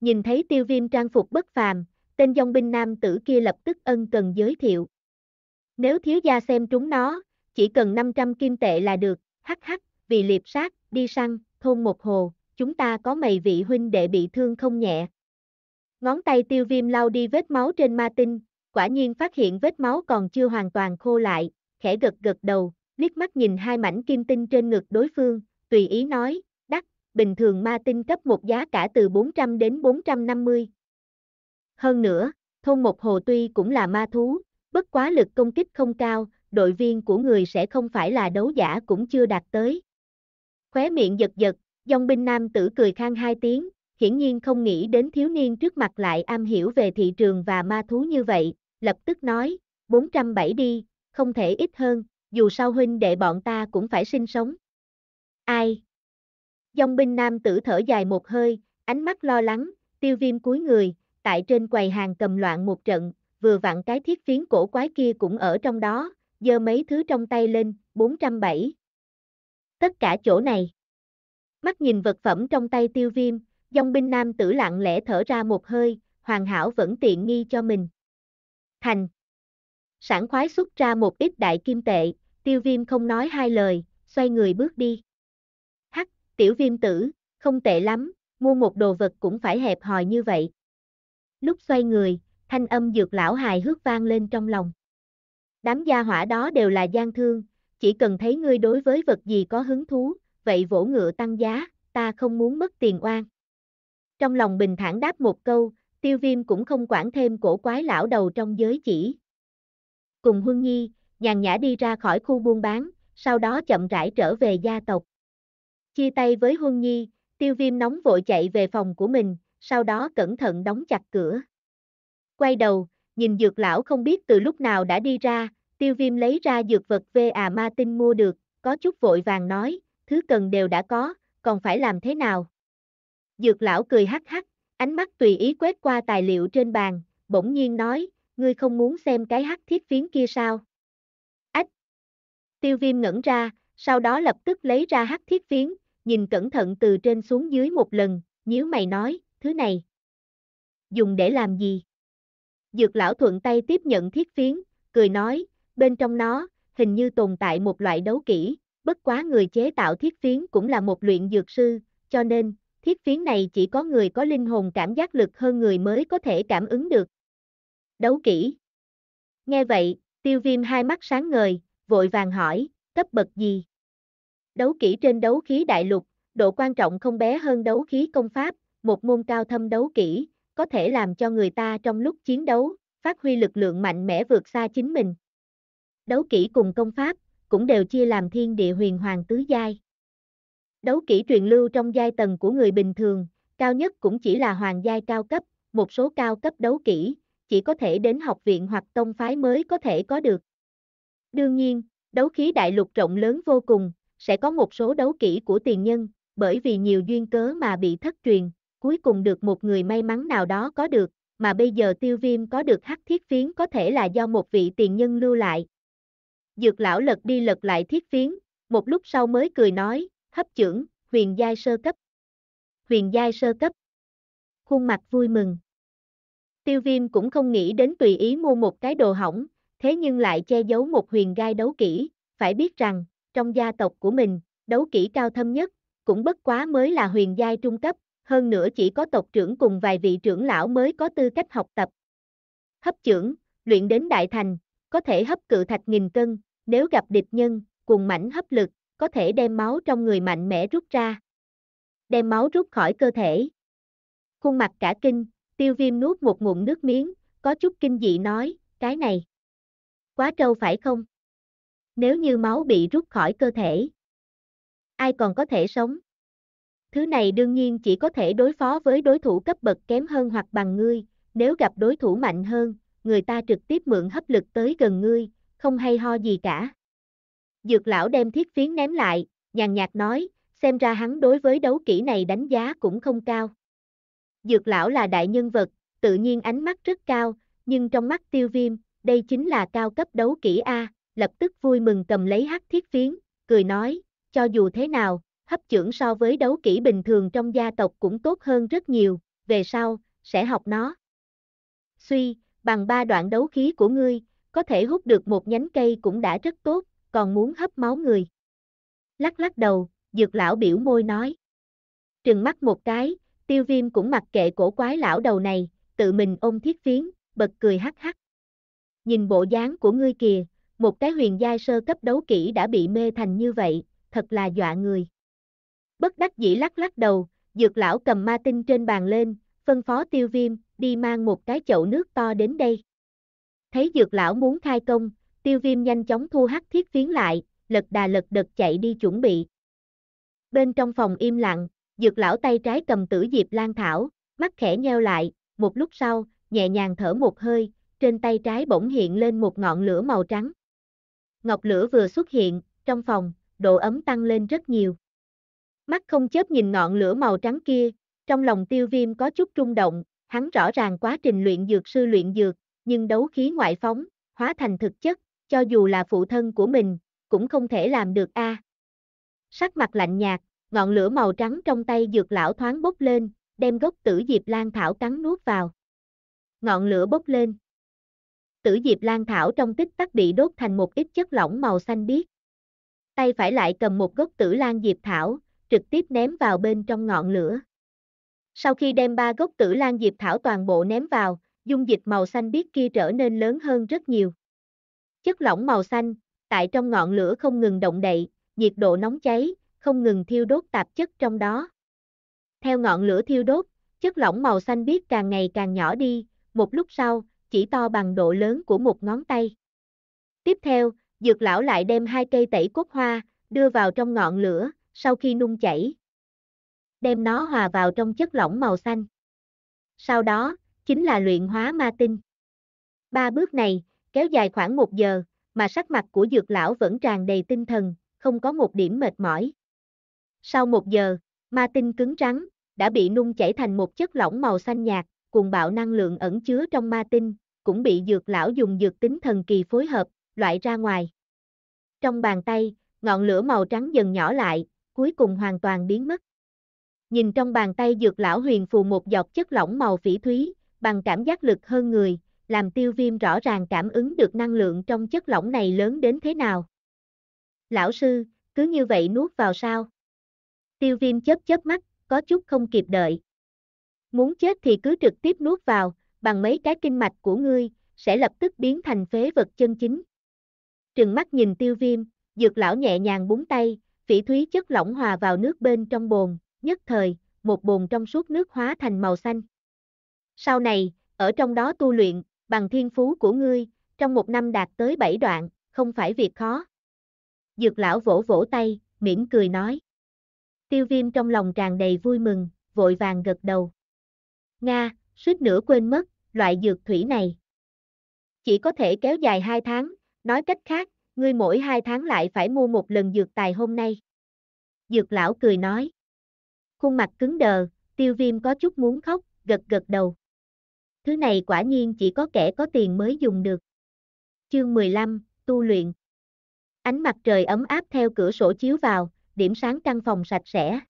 Nhìn thấy tiêu viêm trang phục bất phàm, tên dòng binh nam tử kia lập tức ân cần giới thiệu. Nếu thiếu gia xem trúng nó, chỉ cần 500 kim tệ là được, hắc hắc, vì liệp sát, đi săn, thôn một hồ, chúng ta có mày vị huynh đệ bị thương không nhẹ. Ngón tay tiêu viêm lau đi vết máu trên ma tinh, quả nhiên phát hiện vết máu còn chưa hoàn toàn khô lại, khẽ gật gật đầu, liếc mắt nhìn hai mảnh kim tinh trên ngực đối phương, tùy ý nói, đắt, bình thường ma tinh cấp một giá cả từ 400 đến 450. Hơn nữa, thôn một hồ tuy cũng là ma thú, bất quá lực công kích không cao, đội viên của người sẽ không phải là đấu giả cũng chưa đạt tới. Khóe miệng giật giật, dòng binh nam tử cười khang hai tiếng, hiển nhiên không nghĩ đến thiếu niên trước mặt lại am hiểu về thị trường và ma thú như vậy, lập tức nói, 407 đi, không thể ít hơn dù sao huynh đệ bọn ta cũng phải sinh sống. Ai? Dòng binh nam tử thở dài một hơi, ánh mắt lo lắng, tiêu viêm cúi người, tại trên quầy hàng cầm loạn một trận, vừa vặn cái thiết phiến cổ quái kia cũng ở trong đó, giơ mấy thứ trong tay lên, 407. Tất cả chỗ này. Mắt nhìn vật phẩm trong tay tiêu viêm, dòng binh nam tử lặng lẽ thở ra một hơi, hoàn hảo vẫn tiện nghi cho mình. Thành sản khoái xuất ra một ít đại kim tệ, tiêu viêm không nói hai lời, xoay người bước đi. Hắc, tiểu viêm tử, không tệ lắm, mua một đồ vật cũng phải hẹp hòi như vậy. Lúc xoay người, thanh âm dược lão hài hước vang lên trong lòng. Đám gia hỏa đó đều là gian thương, chỉ cần thấy ngươi đối với vật gì có hứng thú, vậy vỗ ngựa tăng giá, ta không muốn mất tiền oan. Trong lòng bình thản đáp một câu, tiêu viêm cũng không quản thêm cổ quái lão đầu trong giới chỉ, cùng Huân Nhi, nhàn nhã đi ra khỏi khu buôn bán, sau đó chậm rãi trở về gia tộc. Chia tay với Huân Nhi, tiêu viêm nóng vội chạy về phòng của mình, sau đó cẩn thận đóng chặt cửa. Quay đầu, nhìn dược lão không biết từ lúc nào đã đi ra, tiêu viêm lấy ra dược vật về à ma tinh mua được, có chút vội vàng nói, thứ cần đều đã có, còn phải làm thế nào? Dược lão cười hắc hắc, ánh mắt tùy ý quét qua tài liệu trên bàn, bỗng nhiên nói, ngươi không muốn xem cái hắc thiết phiến kia sao? Ách! Tiêu viêm ngẩn ra, sau đó lập tức lấy ra hắc thiết phiến, nhìn cẩn thận từ trên xuống dưới một lần, nhíu mày nói, thứ này. Dùng để làm gì? Dược lão thuận tay tiếp nhận thiết phiến, cười nói, bên trong nó, hình như tồn tại một loại đấu kỹ, bất quá người chế tạo thiết phiến cũng là một luyện dược sư, cho nên, thiết phiến này chỉ có người có linh hồn cảm giác lực hơn người mới có thể cảm ứng được đấu kỹ. Nghe vậy, tiêu viêm hai mắt sáng ngời, vội vàng hỏi, cấp bậc gì? Đấu kỹ trên đấu khí đại lục, độ quan trọng không bé hơn đấu khí công pháp, một môn cao thâm đấu kỹ, có thể làm cho người ta trong lúc chiến đấu, phát huy lực lượng mạnh mẽ vượt xa chính mình. Đấu kỹ cùng công pháp, cũng đều chia làm thiên địa huyền hoàng tứ giai. Đấu kỹ truyền lưu trong giai tầng của người bình thường, cao nhất cũng chỉ là hoàng giai cao cấp, một số cao cấp đấu kỹ, chỉ có thể đến học viện hoặc tông phái mới có thể có được. Đương nhiên, đấu khí đại lục rộng lớn vô cùng, sẽ có một số đấu kỹ của tiền nhân, bởi vì nhiều duyên cớ mà bị thất truyền, cuối cùng được một người may mắn nào đó có được, mà bây giờ tiêu viêm có được hắc thiết phiến có thể là do một vị tiền nhân lưu lại. Dược lão lật đi lật lại thiết phiến, một lúc sau mới cười nói, hấp trưởng, huyền giai sơ cấp. Huyền giai sơ cấp. Khuôn mặt vui mừng. Tiêu viêm cũng không nghĩ đến tùy ý mua một cái đồ hỏng, thế nhưng lại che giấu một huyền gai đấu kỹ, phải biết rằng, trong gia tộc của mình, đấu kỹ cao thâm nhất, cũng bất quá mới là huyền giai trung cấp, hơn nữa chỉ có tộc trưởng cùng vài vị trưởng lão mới có tư cách học tập. Hấp trưởng, luyện đến đại thành, có thể hấp cự thạch nghìn cân, nếu gặp địch nhân, cùng mảnh hấp lực, có thể đem máu trong người mạnh mẽ rút ra. Đem máu rút khỏi cơ thể. Khuôn mặt cả kinh, Tiêu viêm nuốt một ngụm nước miếng, có chút kinh dị nói, cái này. Quá trâu phải không? Nếu như máu bị rút khỏi cơ thể, ai còn có thể sống? Thứ này đương nhiên chỉ có thể đối phó với đối thủ cấp bậc kém hơn hoặc bằng ngươi, nếu gặp đối thủ mạnh hơn, người ta trực tiếp mượn hấp lực tới gần ngươi, không hay ho gì cả. Dược lão đem thiết phiến ném lại, nhàn nhạt nói, xem ra hắn đối với đấu kỹ này đánh giá cũng không cao. Dược lão là đại nhân vật, tự nhiên ánh mắt rất cao, nhưng trong mắt tiêu viêm, đây chính là cao cấp đấu kỹ A, lập tức vui mừng cầm lấy hắc thiết phiến, cười nói, cho dù thế nào, hấp trưởng so với đấu kỹ bình thường trong gia tộc cũng tốt hơn rất nhiều, về sau, sẽ học nó. Suy, bằng ba đoạn đấu khí của ngươi, có thể hút được một nhánh cây cũng đã rất tốt, còn muốn hấp máu người. Lắc lắc đầu, dược lão biểu môi nói. Trừng mắt một cái, tiêu viêm cũng mặc kệ cổ quái lão đầu này, tự mình ôm thiết phiến, bật cười hắc hắc. Nhìn bộ dáng của ngươi kìa, một cái huyền giai sơ cấp đấu kỹ đã bị mê thành như vậy, thật là dọa người. Bất đắc dĩ lắc lắc đầu, dược lão cầm ma tinh trên bàn lên, phân phó tiêu viêm, đi mang một cái chậu nước to đến đây. Thấy dược lão muốn khai công, tiêu viêm nhanh chóng thu hắc thiết phiến lại, lật đà lật đật chạy đi chuẩn bị. Bên trong phòng im lặng, Dược lão tay trái cầm tử diệp lan thảo, mắt khẽ nheo lại, một lúc sau, nhẹ nhàng thở một hơi, trên tay trái bỗng hiện lên một ngọn lửa màu trắng. Ngọc lửa vừa xuất hiện, trong phòng, độ ấm tăng lên rất nhiều. Mắt không chớp nhìn ngọn lửa màu trắng kia, trong lòng tiêu viêm có chút rung động, hắn rõ ràng quá trình luyện dược sư luyện dược, nhưng đấu khí ngoại phóng, hóa thành thực chất, cho dù là phụ thân của mình, cũng không thể làm được a. Sắc mặt lạnh nhạt, ngọn lửa màu trắng trong tay dược lão thoáng bốc lên, đem gốc tử diệp lan thảo cắn nuốt vào. Ngọn lửa bốc lên. Tử diệp lan thảo trong tích tắc bị đốt thành một ít chất lỏng màu xanh biếc. Tay phải lại cầm một gốc tử lan diệp thảo, trực tiếp ném vào bên trong ngọn lửa. Sau khi đem ba gốc tử lan diệp thảo toàn bộ ném vào, dung dịch màu xanh biếc kia trở nên lớn hơn rất nhiều. Chất lỏng màu xanh, tại trong ngọn lửa không ngừng động đậy, nhiệt độ nóng cháy, không ngừng thiêu đốt tạp chất trong đó. Theo ngọn lửa thiêu đốt, chất lỏng màu xanh biếc càng ngày càng nhỏ đi, một lúc sau, chỉ to bằng độ lớn của một ngón tay. Tiếp theo, dược lão lại đem hai cây tẩy cốt hoa, đưa vào trong ngọn lửa, sau khi nung chảy. Đem nó hòa vào trong chất lỏng màu xanh. Sau đó, chính là luyện hóa ma tinh. Ba bước này, kéo dài khoảng một giờ, mà sắc mặt của dược lão vẫn tràn đầy tinh thần, không có một điểm mệt mỏi. Sau một giờ, ma tinh cứng rắn, đã bị nung chảy thành một chất lỏng màu xanh nhạt, cuồng bạo năng lượng ẩn chứa trong ma tinh, cũng bị dược lão dùng dược tính thần kỳ phối hợp, loại ra ngoài. Trong bàn tay, ngọn lửa màu trắng dần nhỏ lại, cuối cùng hoàn toàn biến mất. Nhìn trong bàn tay dược lão huyền phù một giọt chất lỏng màu phỉ thúy, bằng cảm giác lực hơn người, làm tiêu viêm rõ ràng cảm ứng được năng lượng trong chất lỏng này lớn đến thế nào. Lão sư, cứ như vậy nuốt vào sao? Tiêu viêm chớp chớp mắt, có chút không kịp đợi. Muốn chết thì cứ trực tiếp nuốt vào, bằng mấy cái kinh mạch của ngươi, sẽ lập tức biến thành phế vật chân chính. Trừng mắt nhìn tiêu viêm, dược lão nhẹ nhàng búng tay, phỉ thúy chất lỏng hòa vào nước bên trong bồn, nhất thời, một bồn trong suốt nước hóa thành màu xanh. Sau này, ở trong đó tu luyện, bằng thiên phú của ngươi, trong một năm đạt tới bảy đoạn, không phải việc khó. Dược lão vỗ vỗ tay, mỉm cười nói. Tiêu viêm trong lòng tràn đầy vui mừng, vội vàng gật đầu. Nga, suýt nữa quên mất, loại dược thủy này. Chỉ có thể kéo dài 2 tháng, nói cách khác, ngươi mỗi 2 tháng lại phải mua một lần dược tài hôm nay. Dược lão cười nói. Khuôn mặt cứng đờ, tiêu viêm có chút muốn khóc, gật gật đầu. Thứ này quả nhiên chỉ có kẻ có tiền mới dùng được. Chương 15, tu luyện. Ánh mặt trời ấm áp theo cửa sổ chiếu vào, điểm sáng căn phòng sạch sẽ.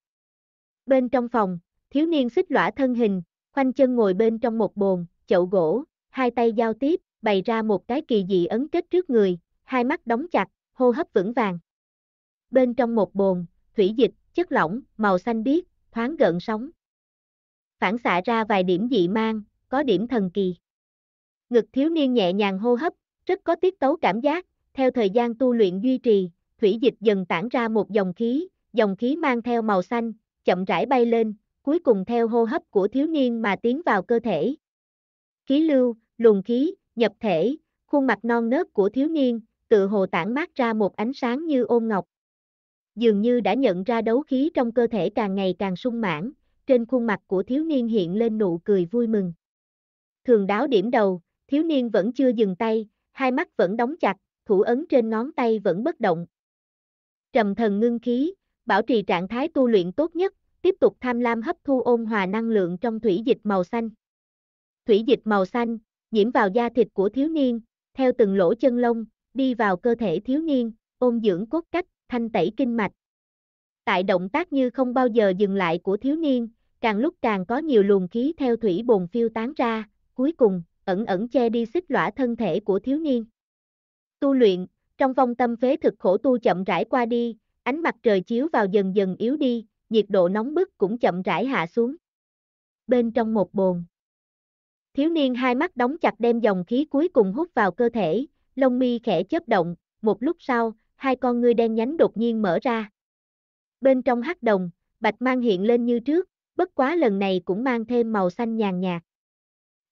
Bên trong phòng, thiếu niên xích lõa thân hình, khoanh chân ngồi bên trong một bồn, chậu gỗ, hai tay giao tiếp, bày ra một cái kỳ dị ấn kết trước người, hai mắt đóng chặt, hô hấp vững vàng. Bên trong một bồn, thủy dịch, chất lỏng, màu xanh biếc, thoáng gợn sóng. Phản xạ ra vài điểm dị mang, có điểm thần kỳ. Ngực thiếu niên nhẹ nhàng hô hấp, rất có tiết tấu cảm giác, theo thời gian tu luyện duy trì, thủy dịch dần tản ra một dòng khí, dòng khí mang theo màu xanh, chậm rãi bay lên, cuối cùng theo hô hấp của thiếu niên mà tiến vào cơ thể. Khí lưu, luồng khí, nhập thể, khuôn mặt non nớt của thiếu niên, tự hồ tản mát ra một ánh sáng như ôn ngọc. Dường như đã nhận ra đấu khí trong cơ thể càng ngày càng sung mãn, trên khuôn mặt của thiếu niên hiện lên nụ cười vui mừng. Thường đáo điểm đầu, thiếu niên vẫn chưa dừng tay, hai mắt vẫn đóng chặt, thủ ấn trên ngón tay vẫn bất động, trầm thần ngưng khí, bảo trì trạng thái tu luyện tốt nhất, tiếp tục tham lam hấp thu ôn hòa năng lượng trong thủy dịch màu xanh. Thủy dịch màu xanh, nhiễm vào da thịt của thiếu niên, theo từng lỗ chân lông, đi vào cơ thể thiếu niên, ôn dưỡng cốt cách, thanh tẩy kinh mạch. Tại động tác như không bao giờ dừng lại của thiếu niên, càng lúc càng có nhiều luồng khí theo thủy bồn phiêu tán ra, cuối cùng, ẩn ẩn che đi xích lõa thân thể của thiếu niên. Tu luyện, trong vong tâm phế thực khổ tu chậm rãi qua đi, ánh mặt trời chiếu vào dần dần yếu đi, nhiệt độ nóng bức cũng chậm rãi hạ xuống. Bên trong một bồn. Thiếu niên hai mắt đóng chặt đem dòng khí cuối cùng hút vào cơ thể, lông mi khẽ chớp động, một lúc sau, hai con ngươi đen nhánh đột nhiên mở ra. Bên trong hắc đồng, bạch mang hiện lên như trước, bất quá lần này cũng mang thêm màu xanh nhàn nhạt.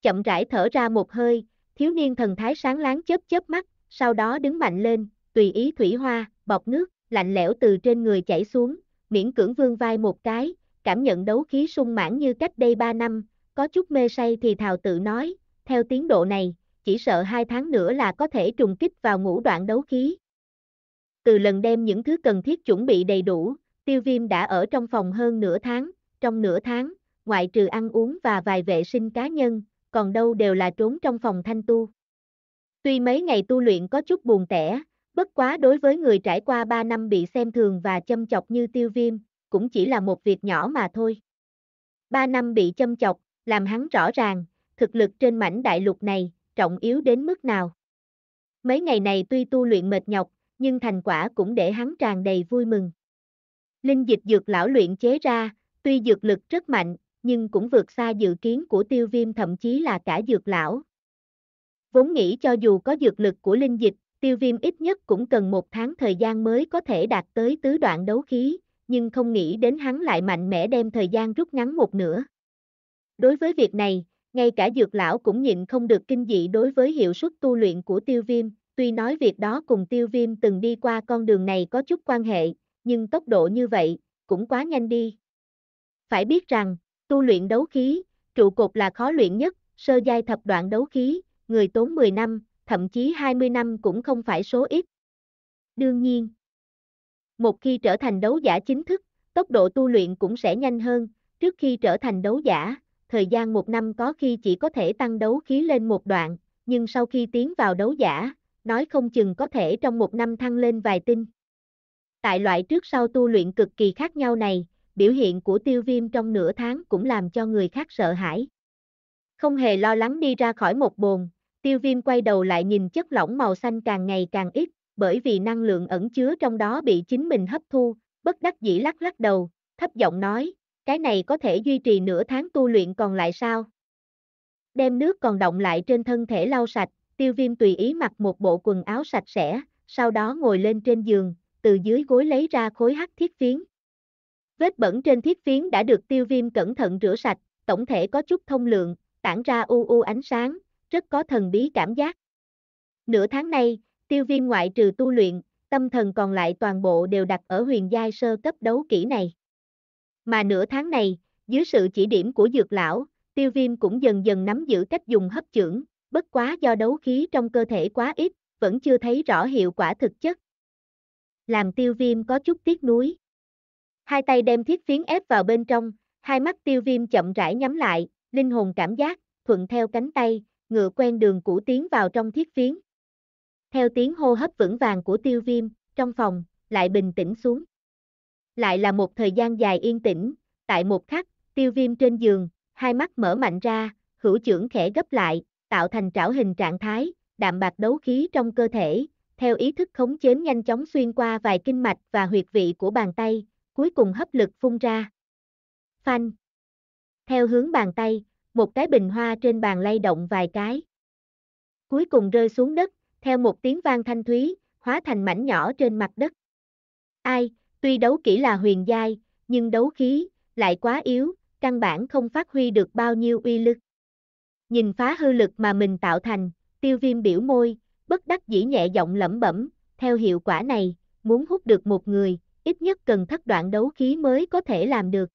Chậm rãi thở ra một hơi, thiếu niên thần thái sáng láng chớp chớp mắt, sau đó đứng mạnh lên, tùy ý thủy hoa, bọc nước, lạnh lẽo từ trên người chảy xuống, miễn cưỡng vương vai một cái, cảm nhận đấu khí sung mãn như cách đây ba năm, có chút mê say thì thào tự nói, theo tiến độ này, chỉ sợ hai tháng nữa là có thể trùng kích vào ngũ đoạn đấu khí. Từ lần đem những thứ cần thiết chuẩn bị đầy đủ, tiêu viêm đã ở trong phòng hơn nửa tháng, trong nửa tháng, ngoại trừ ăn uống và vài vệ sinh cá nhân, còn đâu đều là trốn trong phòng thanh tu. Tuy mấy ngày tu luyện có chút buồn tẻ, bất quá đối với người trải qua 3 năm bị xem thường và châm chọc như tiêu viêm, cũng chỉ là một việc nhỏ mà thôi. 3 năm bị châm chọc, làm hắn rõ ràng, thực lực trên mảnh đại lục này, trọng yếu đến mức nào. Mấy ngày này tuy tu luyện mệt nhọc, nhưng thành quả cũng để hắn tràn đầy vui mừng. Linh dịch dược lão luyện chế ra, tuy dược lực rất mạnh, nhưng cũng vượt xa dự kiến của tiêu viêm thậm chí là cả dược lão, vốn nghĩ cho dù có dược lực của linh dịch, tiêu viêm ít nhất cũng cần một tháng thời gian mới có thể đạt tới tứ đoạn đấu khí, nhưng không nghĩ đến hắn lại mạnh mẽ đem thời gian rút ngắn một nửa. Đối với việc này, ngay cả dược lão cũng nhịn không được kinh dị đối với hiệu suất tu luyện của tiêu viêm, tuy nói việc đó cùng tiêu viêm từng đi qua con đường này có chút quan hệ, nhưng tốc độ như vậy, cũng quá nhanh đi. Phải biết rằng, tu luyện đấu khí, trụ cột là khó luyện nhất, sơ giai thập đoạn đấu khí, người tốn 10 năm, thậm chí 20 năm cũng không phải số ít. Đương nhiên, một khi trở thành đấu giả chính thức, tốc độ tu luyện cũng sẽ nhanh hơn, trước khi trở thành đấu giả, thời gian một năm có khi chỉ có thể tăng đấu khí lên một đoạn, nhưng sau khi tiến vào đấu giả, nói không chừng có thể trong một năm thăng lên vài tinh. Tại loại trước sau tu luyện cực kỳ khác nhau này, biểu hiện của tiêu viêm trong nửa tháng cũng làm cho người khác sợ hãi. Không hề lo lắng đi ra khỏi một bồn, tiêu viêm quay đầu lại nhìn chất lỏng màu xanh càng ngày càng ít, bởi vì năng lượng ẩn chứa trong đó bị chính mình hấp thu, bất đắc dĩ lắc lắc đầu, thấp giọng nói, cái này có thể duy trì nửa tháng tu luyện còn lại sao? Đem nước còn động lại trên thân thể lau sạch, tiêu viêm tùy ý mặc một bộ quần áo sạch sẽ, sau đó ngồi lên trên giường, từ dưới gối lấy ra khối hắc thiết phiến. Vết bẩn trên thiết phiến đã được tiêu viêm cẩn thận rửa sạch, tổng thể có chút thông lượng, tản ra u u ánh sáng, rất có thần bí cảm giác. Nửa tháng nay, tiêu viêm ngoại trừ tu luyện, tâm thần còn lại toàn bộ đều đặt ở huyền giai sơ cấp đấu kỹ này. Mà nửa tháng này, dưới sự chỉ điểm của dược lão, tiêu viêm cũng dần dần nắm giữ cách dùng hấp chưởng, bất quá do đấu khí trong cơ thể quá ít, vẫn chưa thấy rõ hiệu quả thực chất. Làm tiêu viêm có chút tiếc nuối. Hai tay đem thiết phiến ép vào bên trong, hai mắt tiêu viêm chậm rãi nhắm lại, linh hồn cảm giác, thuận theo cánh tay, ngựa quen đường cũ tiến vào trong thiết phiến. Theo tiếng hô hấp vững vàng của tiêu viêm, trong phòng, lại bình tĩnh xuống. Lại là một thời gian dài yên tĩnh, tại một khắc, tiêu viêm trên giường, hai mắt mở mạnh ra, hữu trưởng khẽ gấp lại, tạo thành trảo hình trạng thái, đạm bạc đấu khí trong cơ thể, theo ý thức khống chế nhanh chóng xuyên qua vài kinh mạch và huyệt vị của bàn tay, cuối cùng hấp lực phun ra. Phanh theo hướng bàn tay, một cái bình hoa trên bàn lay động vài cái. Cuối cùng rơi xuống đất, theo một tiếng vang thanh thúy, hóa thành mảnh nhỏ trên mặt đất. Ai, tuy đấu kỹ là huyền giai, nhưng đấu khí, lại quá yếu, căn bản không phát huy được bao nhiêu uy lực. Nhìn phá hư lực mà mình tạo thành, tiêu viêm biểu môi, bất đắc dĩ nhẹ giọng lẩm bẩm, theo hiệu quả này, muốn hút được một người, ít nhất cần thất đoạn đấu khí mới có thể làm được.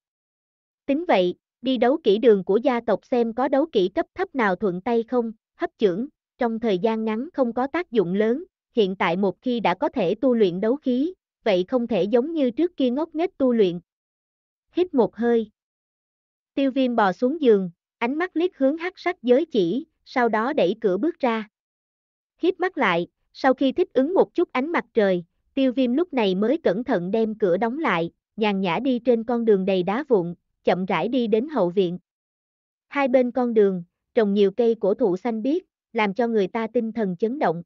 Tính vậy, Đi đấu kỹ đường của gia tộc xem có đấu kỹ cấp thấp nào thuận tay không, hấp chưởng, trong thời gian ngắn không có tác dụng lớn, hiện tại một khi đã có thể tu luyện đấu khí, vậy không thể giống như trước kia ngốc nghếch tu luyện. Hít một hơi. Tiêu viêm bò xuống giường, ánh mắt liếc hướng hắc sắc giới chỉ, sau đó đẩy cửa bước ra. Hít mắt lại, sau khi thích ứng một chút ánh mặt trời, tiêu viêm lúc này mới cẩn thận đem cửa đóng lại, nhàn nhã đi trên con đường đầy đá vụn chậm rãi đi đến hậu viện. Hai bên con đường, trồng nhiều cây cổ thụ xanh biếc, làm cho người ta tinh thần chấn động.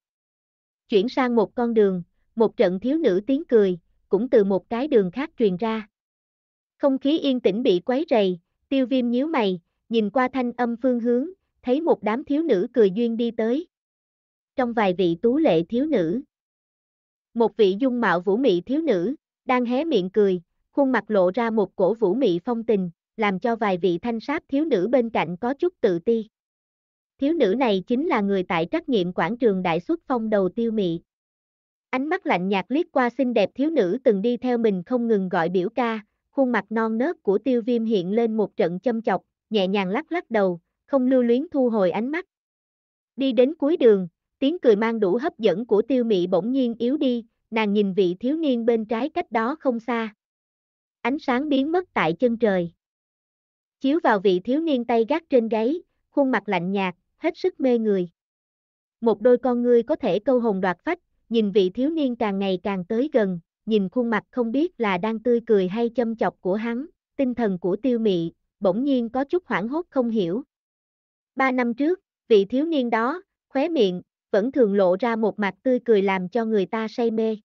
Chuyển sang một con đường, một trận thiếu nữ tiếng cười, cũng từ một cái đường khác truyền ra. Không khí yên tĩnh bị quấy rầy, tiêu viêm nhíu mày, nhìn qua thanh âm phương hướng, thấy một đám thiếu nữ cười duyên đi tới. Trong vài vị tú lệ thiếu nữ, một vị dung mạo vũ mị thiếu nữ, đang hé miệng cười, khuôn mặt lộ ra một cổ vũ mị phong tình, làm cho vài vị thanh sáp thiếu nữ bên cạnh có chút tự ti. Thiếu nữ này chính là người tại trắc nghiệm quảng trường đại xuất phong đầu tiêu mị. Ánh mắt lạnh nhạt liếc qua xinh đẹp thiếu nữ từng đi theo mình không ngừng gọi biểu ca, khuôn mặt non nớt của tiêu viêm hiện lên một trận châm chọc, nhẹ nhàng lắc lắc đầu, không lưu luyến thu hồi ánh mắt. Đi đến cuối đường, tiếng cười mang đủ hấp dẫn của tiêu mị bỗng nhiên yếu đi, nàng nhìn vị thiếu niên bên trái cách đó không xa, ánh sáng biến mất tại chân trời. Chiếu vào vị thiếu niên tay gác trên gáy, khuôn mặt lạnh nhạt, hết sức mê người. Một đôi con ngươi có thể câu hồn đoạt phách, nhìn vị thiếu niên càng ngày càng tới gần, nhìn khuôn mặt không biết là đang tươi cười hay châm chọc của hắn, tinh thần của tiêu mị, bỗng nhiên có chút hoảng hốt không hiểu. Ba năm trước, vị thiếu niên đó, khóe miệng, vẫn thường lộ ra một mặt tươi cười làm cho người ta say mê.